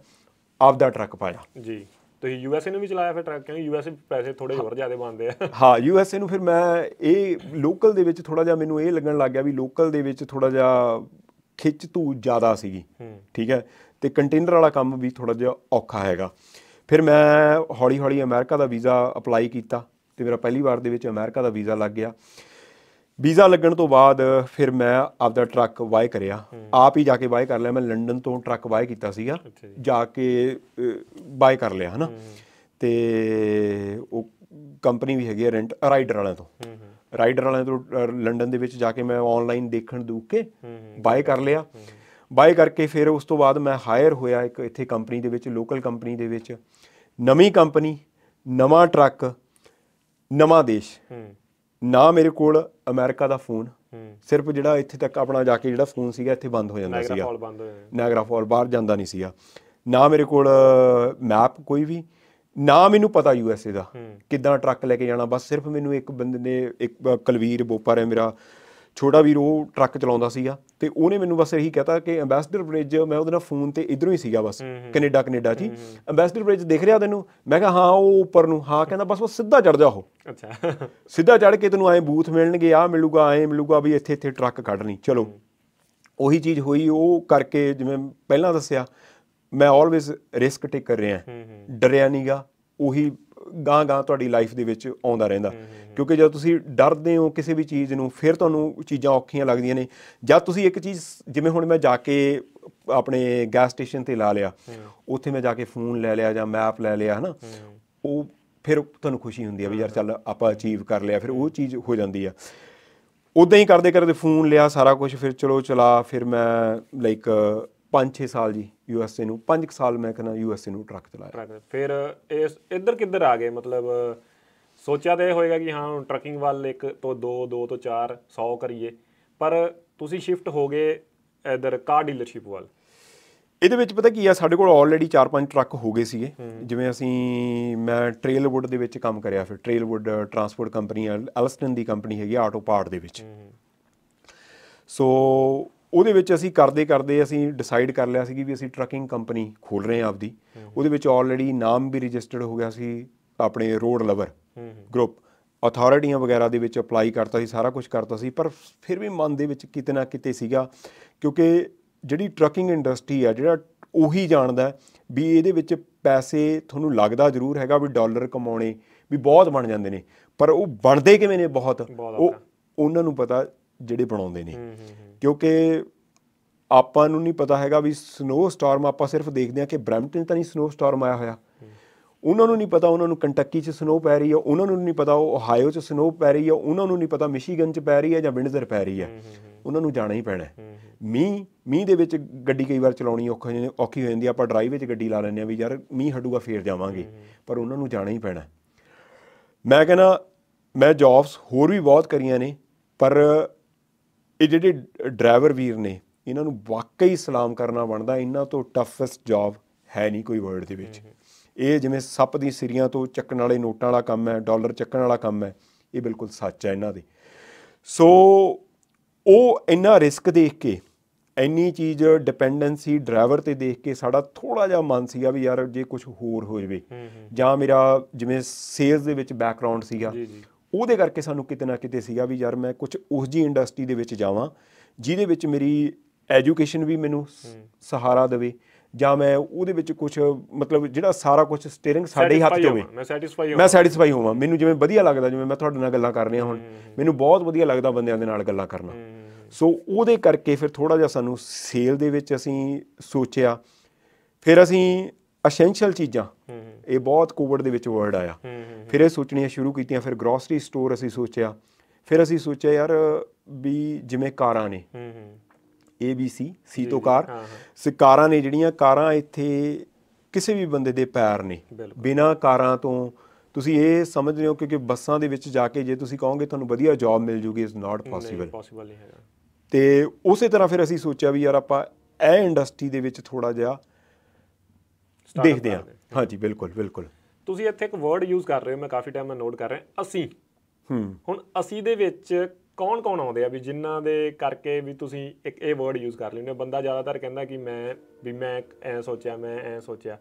ਆਪਦਾ ਟਰੱਕ ਪਾਇਆ ਜੀ ਤੁਸੀਂ ਯੂਐਸਏ ਨੂੰ ਵੀ ਚਲਾਇਆ ਫਿਰ ਟਰੱਕ ਕਿਉਂਕਿ ਯੂਐਸਏ ਪੈਸੇ ਥੋੜੇ ਹੋਰ ਜ਼ਿਆਦਾ ਬਣਦੇ ਆ ਹਾਂ ਯੂਐਸਏ ਨੂੰ ਫਿਰ ਮੈਂ ਇਹ ਲੋਕਲ ਦੇ ਵਿੱਚ ਥੋੜਾ ਜਿਹਾ ਮੈਨੂੰ ਇਹ ਲੱਗਣ ਲੱਗ ਗਿਆ ਵੀ ਲੋਕਲ ਦੇ ਵਿੱਚ ਥੋੜਾ ਜਿਹਾ ਖਿੱਚ ਤੂ ਜ਼ਿਆਦਾ ਸੀਗੀ ਠੀਕ ਹੈ ਤੇ ਕੰਟੇਨਰ ਵਾਲਾ ਕੰਮ ਵੀ ਥੋੜਾ ਜਿਹਾ ਔਖਾ ਹੈਗਾ ਫਿਰ ਮੈਂ ਹੌਲੀ ਹੌਲੀ ਅਮਰੀਕਾ ਦਾ ਵੀਜ਼ਾ ਅਪਲਾਈ ਕੀਤਾ ਤੇ ਮੇਰਾ ਪਹਿਲੀ ਵਾਰ ਦੇ ਵਿੱਚ ਅਮਰੀਕਾ ਦਾ ਵੀਜ਼ਾ ਲੱਗ ਗਿਆ ਵੀਜ਼ਾ ਲੱਗਣ ਤੋਂ ਬਾਅਦ ਫਿਰ ਮੈਂ ਆਪਦਾ ਟਰੱਕ ਵਾਏ ਕਰਿਆ ਆਪ ਹੀ ਜਾ ਕੇ ਵਾਏ ਕਰ ਲਿਆ ਮੈਂ ਲੰਡਨ ਤੋਂ ਟਰੱਕ ਵਾਏ ਕੀਤਾ ਸੀਗਾ ਜਾ ਕੇ ਵਾਏ ਕਰ ਲਿਆ ਹਨਾ ਤੇ ਉਹ ਕੰਪਨੀ ਵੀ ਹੈਗੀ ਰੈਂਟ ਰਾਈਡਰ ਵਾਲਿਆਂ ਤੋਂ ਰਾਈਡਰ ਵਾਲਿਆਂ ਤੋਂ ਲੰਡਨ ਦੇ ਵਿੱਚ ਜਾ ਕੇ ਮੈਂ ਆਨਲਾਈਨ ਦੇਖਣ ਦੂਕ ਕੇ ਕਰ ਲਿਆ ਬਾਏ ਕਰਕੇ ਫਿਰ ਉਸ ਤੋਂ ਬਾਅਦ ਮੈਂ ਹਾਇਰ ਹੋਇਆ ਇੱਕ ਇੱਥੇ ਕੰਪਨੀ ਦੇ ਵਿੱਚ ਲੋਕਲ ਕੰਪਨੀ ਦੇ ਵਿੱਚ ਨਵੀਂ ਕੰਪਨੀ ਨਵਾਂ ਟਰੱਕ ਨਵਾਂ ਦੇਸ਼ ਨਾ ਮੇਰੇ ਕੋਲ ਅਮਰੀਕਾ ਦਾ ਫੋਨ ਸਿਰਫ ਜਿਹੜਾ ਇੱਥੇ ਤੱਕ ਆਪਣਾ ਜਾ ਕੇ ਜਿਹੜਾ ਫੋਨ ਸੀਗਾ ਇੱਥੇ ਬੰਦ ਹੋ ਜਾਂਦਾ ਸੀਗਾ ਨਾਗਰਾ ਫਾਲ ਬੰਦ ਹੋ ਜਾਂਦਾ ਨਾਗਰਾ ਫਾਲ ਬਾਹਰ ਜਾਂਦਾ ਨਹੀਂ ਸੀਗਾ ਨਾ ਮੇਰੇ ਕੋਲ ਮੈਪ ਕੋਈ ਵੀ ਨਾ ਮੈਨੂੰ ਪਤਾ ਯੂ ਐਸ ਏ ਦਾ ਕਿੱਦਾਂ ਟਰੱਕ ਲੈ ਕੇ ਜਾਣਾ ਬਸ ਸਿਰਫ ਮੈਨੂੰ ਇੱਕ ਬੰਦੇ ਨੇ ਇੱਕ ਕਲਵੀਰ ਬੋਪਰ ਹੈ ਮੇਰਾ ਛੋਟਾ ਵੀਰ ਉਹ ਟਰੱਕ ਚਲਾਉਂਦਾ ਸੀਗਾ ਤੇ ਉਹਨੇ ਮੈਨੂੰ ਬਸ ਇਹੀ ਕਹਤਾ ਕਿ ਐਮਬੈਸਡਰ ਬ੍ਰਿਜ ਮੈਂ ਉਹਦੇ ਨਾਲ ਫੋਨ ਤੇ ਇਧਰੋਂ ਹੀ ਸੀਗਾ ਬਸ ਕੈਨੇਡਾ ਕੈਨੇਡਾ ਜੀ ਐਮਬੈਸਡਰ ਬ੍ਰਿਜ ਦਿਖ ਰਿਹਾ ਤੈਨੂੰ ਮੈਂ ਕਿਹਾ ਹਾਂ ਉਹ ਉੱਪਰ ਨੂੰ ਹਾਂ ਕਹਿੰਦਾ ਬਸ ਉਹ ਸਿੱਧਾ ਚੜ ਜਾ ਉਹ ਅੱਛਾ ਸਿੱਧਾ ਚੜ ਕੇ ਤੈਨੂੰ ਐ ਬੂਥ ਮਿਲਣਗੇ ਆ ਮਿਲੂਗਾ ਐ ਮਿਲੂਗਾ ਵੀ ਇੱਥੇ ਇੱਥੇ ਟਰੱਕ ਕੱਢਣੀ ਚਲੋ ਉਹੀ ਚੀਜ਼ ਹੋਈ ਉਹ ਕਰਕੇ ਜਿਵੇਂ ਪਹਿਲਾਂ ਦੱਸਿਆ ਮੈਂ ਆਲਵੇਸ ਰਿਸਕ ਟੇਕ ਕਰ ਰਿਹਾ ਡਰਿਆ ਨਹੀਂਗਾ ਉਹੀ ਗਾਂ ਗਾਂ ਤੁਹਾਡੀ ਲਾਈਫ ਦੇ ਵਿੱਚ ਆਉਂਦਾ ਰਹਿੰਦਾ ਕਿਉਂਕਿ ਜਦੋਂ ਤੁਸੀਂ ਡਰਦੇ ਹੋ ਕਿਸੇ ਵੀ ਚੀਜ਼ ਨੂੰ ਫਿਰ ਤੁਹਾਨੂੰ ਚੀਜ਼ਾਂ ਔਖੀਆਂ ਲੱਗਦੀਆਂ ਨੇ ਜਦ ਤੁਸੀਂ ਇੱਕ ਚੀਜ਼ ਜਿਵੇਂ ਹੁਣ ਮੈਂ ਜਾ ਕੇ ਆਪਣੇ ਗੈਸ ਸਟੇਸ਼ਨ ਤੇ ਲਾ ਲਿਆ ਉੱਥੇ ਮੈਂ ਜਾ ਕੇ ਫੋਨ ਲੈ ਲਿਆ ਜਾਂ ਮੈਪ ਲੈ ਲਿਆ ਹਨਾ ਉਹ ਫਿਰ ਤੁਹਾਨੂੰ ਖੁਸ਼ੀ ਹੁੰਦੀ ਆ ਵੀ ਯਾਰ ਚੱਲ ਆਪਾਂ ਅਚੀਵ ਕਰ ਲਿਆ ਫਿਰ ਉਹ ਚੀਜ਼ ਹੋ ਜਾਂਦੀ ਆ ਉਦਾਂ ਹੀ ਕਰਦੇ ਕਰਦੇ ਫੋਨ ਲਿਆ ਸਾਰਾ ਕੁਝ ਫਿਰ ਚਲੋ ਚਲਾ ਫਿਰ ਮੈਂ ਲਾਈਕ 5-6 ਸਾਲ ਜੀ ਯੂ ਐਸ ਏ ਨੂੰ 5 ਸਾਲ ਮੈਂ ਕਹਿੰਦਾ ਯੂ ਐਸ ਏ ਨੂੰ ਟਰੱਕ ਚਲਾਇਆ ਫਿਰ ਇਸ ਇੱਧਰ ਕਿੱਧਰ ਆ ਗਏ ਮਤਲਬ ਸੋਚਿਆ ਤੇ ਹੋਏਗਾ ਕਿ ਹਾਂ ਹੁਣ ਟਰੱਕਿੰਗ ਵੱਲ ਇੱਕ ਤੋਂ ਦੋ ਦੋ ਤੋਂ ਚਾਰ 100 ਕਰੀਏ ਪਰ ਤੁਸੀਂ ਸ਼ਿਫਟ ਹੋ ਗਏ ਇਧਰ ਕਾਰ ਡੀਲਰਸ਼ਿਪ ਵੱਲ ਇਹਦੇ ਵਿੱਚ ਪਤਾ ਕੀ ਆ ਸਾਡੇ ਕੋਲ ਆਲਰੇਡੀ 4-5 ਟਰੱਕ ਹੋ ਗਏ ਸੀਗੇ ਜਿਵੇਂ ਅਸੀਂ ਮੈਂ ਟ੍ਰੇਲਵੁੱਡ ਦੇ ਵਿੱਚ ਕੰਮ ਕਰਿਆ ਫਿਰ ਟ੍ਰੇਲਵੁੱਡ ਟਰਾਂਸਪੋਰਟ ਕੰਪਨੀ ਐਲਸਟਨ ਦੀ ਕੰਪਨੀ ਹੈਗੀ ਆਟੋ ਪਾਰਟ ਦੇ ਵਿੱਚ ਸੋ ਉਹਦੇ ਵਿੱਚ ਅਸੀਂ ਕਰਦੇ ਕਰਦੇ ਅਸੀਂ ਡਿਸਾਈਡ ਕਰ ਲਿਆ ਸੀ ਕਿ ਅਸੀਂ ਟਰੱਕਿੰਗ ਕੰਪਨੀ ਖੋਲ ਰਹੇ ਹਾਂ ਆਪਦੀ ਉਹਦੇ ਵਿੱਚ ਆਲਰੇਡੀ ਨਾਮ ਵੀ ਰਜਿਸਟਰਡ ਹੋ ਗਿਆ ਸੀ ਆਪਣੇ ਰੋਡ ਲਵਰ ਗਰੁੱਪ ਅਥਾਰਟੀਆਂ ਵਗੈਰਾ ਦੇ ਵਿੱਚ ਅਪਲਾਈ ਕਰਤਾ ਸੀ ਸਾਰਾ ਕੁਝ ਕਰਤਾ ਸੀ ਪਰ ਫਿਰ ਵੀ ਮਨ ਦੇ ਵਿੱਚ ਕਿਤੇ ਨਾ ਕਿਤੇ ਸੀਗਾ ਕਿਉਂਕਿ ਜਿਹੜੀ ਟਰੱਕਿੰਗ ਇੰਡਸਟਰੀ ਆ ਜਿਹੜਾ ਉਹੀ ਜਾਣਦਾ ਵੀ ਇਹਦੇ ਵਿੱਚ ਪੈਸੇ ਤੁਹਾਨੂੰ ਲੱਗਦਾ ਜ਼ਰੂਰ ਹੈਗਾ ਵੀ ਡਾਲਰ ਕਮਾਉਣੇ ਵੀ ਬਹੁਤ ਬਣ ਜਾਂਦੇ ਨੇ ਪਰ ਉਹ ਬਣਦੇ ਕਿਵੇਂ ਨੇ ਬਹੁਤ ਉਹ ਉਹਨਾਂ ਨੂੰ ਪਤਾ ਜਿਹੜੇ ਬਣਾਉਂਦੇ ਨੇ ਕਿਉਂਕਿ ਆਪਾਂ ਨੂੰ ਨਹੀਂ ਪਤਾ ਹੈਗਾ ਵੀ ਸਨੋ ਸਟਾਰਮ ਆਪਾਂ ਸਿਰਫ ਦੇਖਦੇ ਆ ਕਿ ਬ੍ਰੈਂਪਟਨ ਤਾਂ ਨਹੀਂ ਸਨੋ ਸਟਾਰਮ ਆਇਆ ਹੋਇਆ ਉਹਨਾਂ ਨੂੰ ਨਹੀਂ ਪਤਾ ਉਹਨਾਂ ਨੂੰ ਕੰਟਕੀ 'ਚ ਸਨੋ ਪੈ ਰਹੀ ਹੈ ਉਹਨਾਂ ਨੂੰ ਨਹੀਂ ਪਤਾ ਉਹ ਓਹਾਇਓ 'ਚ ਸਨੋ ਪੈ ਰਹੀ ਹੈ ਉਹਨਾਂ ਨੂੰ ਨਹੀਂ ਪਤਾ ਮਿਸ਼ੀਗਨ 'ਚ ਪੈ ਰਹੀ ਹੈ ਜਾਂ ਵਿੰਡਜ਼ਰ ਪੈ ਰਹੀ ਹੈ ਉਹਨਾਂ ਨੂੰ ਜਾਣਾ ਹੀ ਪੈਣਾ ਮੀਂਹ ਮੀਂਹ ਦੇ ਵਿੱਚ ਗੱਡੀ ਕਈ ਵਾਰ ਚਲਾਉਣੀ ਔਖੀ ਹੋ ਜਾਂਦੀ ਆਪਾਂ ਡਰਾਈਵ ਵਿੱਚ ਗੱਡੀ ਲਾ ਲੈਂਦੇ ਆ ਵੀ ਯਾਰ ਮੀਂਹ ਹਟੂਗਾ ਫੇਰ ਜਾਵਾਂਗੇ ਪਰ ਉਹਨਾਂ ਨੂੰ ਜਾਣਾ ਹੀ ਪੈਣਾ ਮੈਂ ਕਹਿੰਦਾ ਮੈਂ ਜੌਬਸ ਹੋਰ ਵੀ ਬਹੁਤ ਕਰੀਆਂ ਨੇ ਪਰ ਇਹ ਜਿਹੜੇ ਡਰਾਈਵਰ ਵੀਰ ਨੇ ਇਹਨਾਂ ਨੂੰ ਵਾਕਈ ਸਲਾਮ ਕਰਨਾ ਬਣਦਾ ਇਹਨਾਂ ਤੋਂ ਟਫੈਸਟ ਜੌਬ ਹੈ ਨਹੀਂ ਕੋਈ ਵਰਲਡ ਦੇ ਵਿੱਚ ਇਹ ਜਿਵੇਂ ਸੱਪ ਦੀ ਸਿਰੀਆਂ ਤੋਂ ਚੱਕਣ ਵਾਲੇ ਨੋਟਾਂ ਵਾਲਾ ਕੰਮ ਹੈ ਡਾਲਰ ਚੱਕਣ ਵਾਲਾ ਕੰਮ ਹੈ ਇਹ ਬਿਲਕੁਲ ਸੱਚ ਹੈ ਇਹਨਾਂ ਦੇ ਸੋ ਉਹ ਇੰਨਾ ਰਿਸਕ ਦੇਖ ਕੇ ਇੰਨੀ ਚੀਜ਼ ਡਿਪੈਂਡੈਂਸੀ ਡਰਾਈਵਰ ਤੇ ਦੇਖ ਕੇ ਸਾਡਾ ਥੋੜਾ ਜਿਹਾ ਮਨ ਸੀਗਾ ਵੀ ਯਾਰ ਜੇ ਕੁਝ ਹੋਰ ਹੋ ਜਵੇ ਜਾਂ ਮੇਰਾ ਜਿਵੇਂ ਸੇਲਸ ਦੇ ਵਿੱਚ ਬੈਕਗ੍ਰਾਉਂਡ ਸੀਗਾ ਉਹਦੇ ਕਰਕੇ ਸਾਨੂੰ ਕਿਤੇ ਨਾ ਕਿਤੇ ਸੀਗਾ ਵੀ ਯਾਰ ਮੈਂ ਕੁਝ ਉਸ ਜੀ ਇੰਡਸਟਰੀ ਦੇ ਵਿੱਚ ਜਾਵਾਂ ਜਿਹਦੇ ਵਿੱਚ ਮੇਰੀ ਐਜੂਕੇਸ਼ਨ ਵੀ ਮੈਨੂੰ ਸਹਾਰਾ ਦੇਵੇ ਜਾਂ ਮੈਂ ਉਹਦੇ ਵਿੱਚ ਕੁਝ ਮਤਲਬ ਜਿਹੜਾ ਸਾਰਾ ਕੁਝ ਸਟੀering ਸਾਡੇ ਹੀ ਹੱਥ 'ਚ ਹੋਵੇ ਮੈਂ ਸੈਟੀਸਫਾਈ ਹੋਵਾਂ ਮੈਂ ਸੈਟੀਸਫਾਈ ਹੋਵਾਂ ਮੈਨੂੰ ਜਿਵੇਂ ਵਧੀਆ ਲੱਗਦਾ ਜਿਵੇਂ ਮੈਂ ਤੁਹਾਡੇ ਨਾਲ ਗੱਲਾਂ ਕਰ ਰਿਹਾ ਹੁਣ ਮੈਨੂੰ ਬਹੁਤ ਵਧੀਆ ਲੱਗਦਾ ਬੰਦਿਆਂ ਦੇ ਨਾਲ ਗੱਲਾਂ ਕਰਨਾ ਸੋ ਉਹਦੇ ਕਰਕੇ ਫਿਰ ਥੋੜਾ ਜਿਹਾ ਸਾਨੂੰ ਸੇਲ ਦੇ ਵਿੱਚ ਅਸੀਂ ਸੋਚਿਆ ਫਿਰ ਅਸੀਂ ਐਸੈਂਸ਼ੀਅਲ ਚੀਜ਼ਾਂ ਇਹ ਬਹੁਤ ਕੋਵਿਡ ਦੇ ਵਿੱਚ ਵਰਡ ਆਇਆ ਫਿਰ ਇਹ ਸੋਚਣੀਆਂ ਸ਼ੁਰੂ ਕੀਤੀਆਂ ਫਿਰ ਗਰੋਸਰੀ ਸਟੋਰ ਅਸੀਂ ਸੋਚਿਆ ਫਿਰ ਅਸੀਂ ਸੋਚਿਆ ਯਾਰ ਵੀ ਜਿਵੇਂ ਕਾਰਾਂ ਨੇ ਏ ਬੀ ਸੀ ਸੀ ਤੋਂ ਕਾਰ ਕਾਰਾਂ ਨੇ ਜਿਹੜੀਆਂ ਕਾਰਾਂ ਇੱਥੇ ਕਿਸੇ ਵੀ ਬੰਦੇ ਦੇ ਪੈਰ ਨੇ ਬਿਨਾ ਕਾਰਾਂ ਤੋਂ ਤੁਸੀਂ ਇਹ ਸਮਝ ਰਹੇ ਹੋ ਕਿਉਂਕਿ ਬੱਸਾਂ ਦੇ ਵਿੱਚ ਜਾ ਕੇ ਜੇ ਤੁਸੀਂ ਕਹੋਗੇ ਤੁਹਾਨੂੰ ਵਧੀਆ ਜੌਬ ਮਿਲ ਜੂਗੀ ਇਸ ਨਾਟ ਪੋਸੀਬਲ ਪੋਸੀਬਲ ਨਹੀਂ ਹੈਗਾ ਤੇ ਉਸੇ ਤਰ੍ਹਾਂ ਫਿਰ ਅਸੀਂ ਸੋਚਿਆ ਵੀ ਯਾਰ ਆਪਾਂ ਇਹ ਇੰਡਸਟਰੀ ਦੇ ਵਿੱਚ ਥੋੜਾ ਜਿਹਾ ਦੇਖਦੇ ਆਂ ਹਾਂਜੀ ਬਿਲਕੁਲ ਬਿਲਕੁਲ ਤੁਸੀਂ ਇੱਥੇ ਇੱਕ ਵਰਡ ਯੂਜ਼ ਕਰ ਰਹੇ ਹੋ ਮੈਂ ਕਾਫੀ ਟਾਈਮ ਮੈਂ ਨੋਟ ਕਰ ਰਿਹਾ ਅਸੀਂ ਹੂੰ ਹੁਣ ਅਸੀਂ ਦੇ ਵਿੱਚ ਕੌਣ ਕੌਣ ਆਉਂਦੇ ਆ ਵੀ ਜਿਨ੍ਹਾਂ ਦੇ ਕਰਕੇ ਵੀ ਤੁਸੀਂ ਇੱਕ ਇਹ ਵਰਡ ਯੂਜ਼ ਕਰ ਲੈਂਦੇ ਹੋ ਬੰਦਾ ਜ਼ਿਆਦਾਤਰ ਕਹਿੰਦਾ ਕਿ ਮੈਂ ਵੀ ਮੈਂ ਐ ਸੋਚਿਆ ਮੈਂ ਐ ਸੋਚਿਆ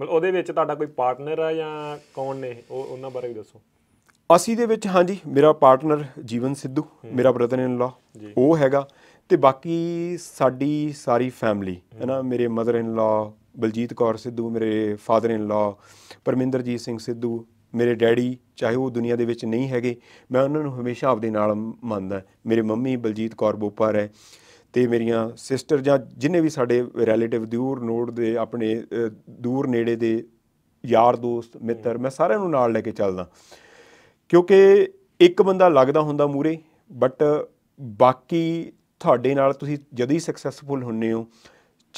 ਮਤਲਬ ਉਹਦੇ ਵਿੱਚ ਤੁਹਾਡਾ ਕੋਈ ਪਾਰਟਨਰ ਆ ਜਾਂ ਕੌਣ ਨੇ ਉਹ ਉਹਨਾਂ ਬਾਰੇ ਵੀ ਦੱਸੋ ਅਸੀਂ ਦੇ ਵਿੱਚ ਹਾਂਜੀ ਮੇਰਾ ਪਾਰਟਨਰ ਜੀਵਨ ਸਿੱਧੂ ਮੇਰਾ ਬ੍ਰਦਰ ਇਨ ਲਾ ਉਹ ਹੈਗਾ ਤੇ ਬਾਕੀ ਸਾਡੀ ਸਾਰੀ ਫੈਮਿਲੀ ਹੈ ਨਾ ਮੇਰੇ ਮਦਰ ਇਨ ਲਾ ਬਲਜੀਤ ਕੌਰ ਸਿੱਧੂ ਮੇਰੇ ਫਾਦਰ ਇਨ ਲਾ ਪਰਮਿੰਦਰਜੀਤ ਸਿੰਘ ਸਿੱਧੂ ਮੇਰੇ ਡੈਡੀ ਚਾਹੇ ਉਹ ਦੁਨੀਆ ਦੇ ਵਿੱਚ ਨਹੀਂ ਹੈਗੇ ਮੈਂ ਉਹਨਾਂ ਨੂੰ ਹਮੇਸ਼ਾ ਆਪਦੇ ਨਾਲ ਮੰਨਦਾ ਮੇਰੇ ਮੰਮੀ ਬਲਜੀਤ ਕੌਰ ਬੋਪਰ ਹੈ ਤੇ ਮੇਰੀਆਂ ਸਿਸਟਰ ਜਾਂ ਜਿੰਨੇ ਵੀ ਸਾਡੇ ਰਿਲੇਟਿਵ ਦੂਰ ਨੋੜ ਦੇ ਆਪਣੇ ਦੂਰ ਨੇੜੇ ਦੇ ਯਾਰ ਦੋਸਤ ਮਿੱਤਰ ਮੈਂ ਸਾਰਿਆਂ ਨੂੰ ਨਾਲ ਲੈ ਕੇ ਚੱਲਦਾ ਕਿਉਂਕਿ ਇੱਕ ਬੰਦਾ ਲੱਗਦਾ ਹੁੰਦਾ ਮੂਰੇ ਬਟ ਬਾਕੀ ਤੁਹਾਡੇ ਨਾਲ ਤੁਸੀਂ ਜਦ ਹੀ ਸਕਸੈਸਫੁਲ ਹੁੰਨੇ ਹੋ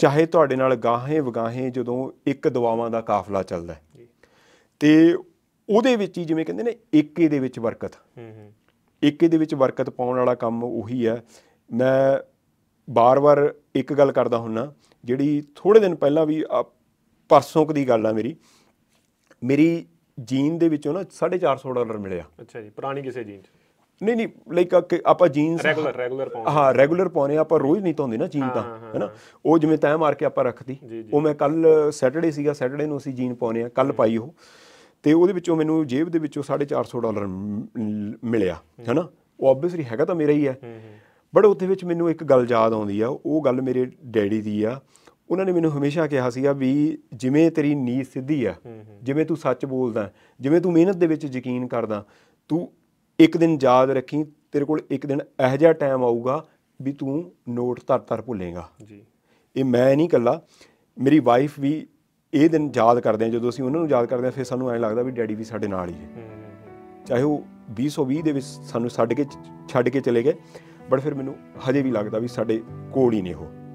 ਚਾਹੇ ਤੁਹਾਡੇ ਨਾਲ ਗਾਹੇ ਵਗਾਹੇ ਜਦੋਂ ਇੱਕ ਦਵਾਵਾਂ ਦਾ ਕਾਫਲਾ ਚੱਲਦਾ ਤੇ ਉਹਦੇ ਵਿੱਚ ਹੀ ਜਿਵੇਂ ਕਹਿੰਦੇ ਨੇ ਏਕੇ ਦੇ ਵਿੱਚ ਬਰਕਤ ਹੂੰ ਹੂੰ ਏਕੇ ਦੇ ਵਿੱਚ ਬਰਕਤ ਪਾਉਣ ਵਾਲਾ ਕੰਮ ਉਹੀ ਹੈ ਮੈਂ ਬਾਰ-ਬਾਰ ਇੱਕ ਗੱਲ ਕਰਦਾ ਹੁੰਨਾ ਜਿਹੜੀ ਥੋੜੇ ਦਿਨ ਪਹਿਲਾਂ ਵੀ ਪਰਸੋਂ ਦੀ ਗੱਲ ਆ ਮੇਰੀ ਮੇਰੀ ਜੀਨ ਦੇ ਵਿੱਚੋਂ ਨਾ 450 ਡਾਲਰ ਮਿਲਿਆ ਅੱਛਾ ਜੀ ਪੁਰਾਣੀ ਕਿਸੇ ਜੀਨ ਚ ਨਹੀਂ ਨਹੀਂ ਲਾਈਕ ਆਪਾਂ ਜੀਨਸ ਰੈਗੂਲਰ ਰੈਗੂਲਰ ਪਾਉਂਦੇ ਹਾਂ ਰੈਗੂਲਰ ਪਾਉਨੇ ਆਪਾਂ ਰੋਜ਼ ਨਹੀਂ ਧੋਂਦੇ ਨਾ ਜੀਨ ਤਾਂ ਹੈਨਾ ਉਹ ਜਿਵੇਂ ਤੈਅ ਮਾਰ ਕੇ ਆਪਾਂ ਰੱਖਦੀ ਉਹ ਮੈਂ ਕੱਲ ਸੈਟਰਡੇ ਸੀਗਾ ਸੈਟਰਡੇ ਨੂੰ ਅਸੀਂ ਜੀਨ ਪਾਉਨੇ ਆ ਕੱਲ ਪਾਈ ਉਹ ਤੇ ਉਹਦੇ ਵਿੱਚੋਂ ਮੈਨੂੰ ਜੇਬ ਦੇ ਵਿੱਚੋਂ 450 ਡਾਲਰ ਮਿਲਿਆ ਹੈਨਾ ਉਹ ਆਬਵੀਅਸਲੀ ਹੈਗਾ ਤਾਂ ਮੇਰਾ ਹੀ ਹੈ ਬੜਾ ਉਹਦੇ ਵਿੱਚ ਮੈਨੂੰ ਇੱਕ ਗੱਲ ਯਾਦ ਆਉਂਦੀ ਆ ਉਹ ਗੱਲ ਮੇਰੇ ਡੈਡੀ ਦੀ ਆ ਉਹਨਾਂ ਨੇ ਮੈਨੂੰ ਹਮੇਸ਼ਾ ਕਿਹਾ ਸੀਗਾ ਵੀ ਜਿਵੇਂ ਤੇਰੀ ਨੀਤ ਸਿੱਧੀ ਆ ਜਿਵੇਂ ਤੂੰ ਸੱਚ ਬੋਲਦਾ ਜਿਵੇਂ ਤੂੰ ਮਿਹਨਤ ਦੇ ਵਿੱਚ ਯਕੀਨ ਕਰਦਾ ਤੂੰ ਇੱਕ ਦਿਨ ਯਾਦ ਰੱਖੀ ਤੇਰੇ ਕੋਲ ਇੱਕ ਦਿਨ ਇਹੋ ਜਿਹਾ ਟਾਈਮ ਆਊਗਾ ਵੀ ਤੂੰ ਨੋਟ ਧਰ-ਧਰ ਭੁੱਲੇਗਾ ਜੀ ਇਹ ਮੈਂ ਨਹੀਂ ਕੱਲਾ ਮੇਰੀ ਵਾਈਫ ਵੀ ਇਹ ਦਿਨ ਯਾਦ ਕਰਦੇ ਆ ਜਦੋਂ ਅਸੀਂ ਉਹਨਾਂ ਨੂੰ ਯਾਦ ਕਰਦੇ ਆ ਫਿਰ ਸਾਨੂੰ ਐਂ ਲੱਗਦਾ ਵੀ ਡੈਡੀ ਵੀ ਸਾਡੇ ਨਾਲ ਹੀ ਹੈ ਚਾਹੇ ਉਹ 2020 ਦੇ ਵਿੱਚ ਸਾਨੂੰ ਛੱਡ ਕੇ ਛੱਡ ਕੇ ਚਲੇ ਗਏ ਬਟ ਫਿਰ ਮੈਨੂੰ ਹਜੇ ਵੀ ਲੱਗਦਾ ਵੀ ਸਾਡੇ ਕੋਲ ਹੀ ਨੇ ਉਹ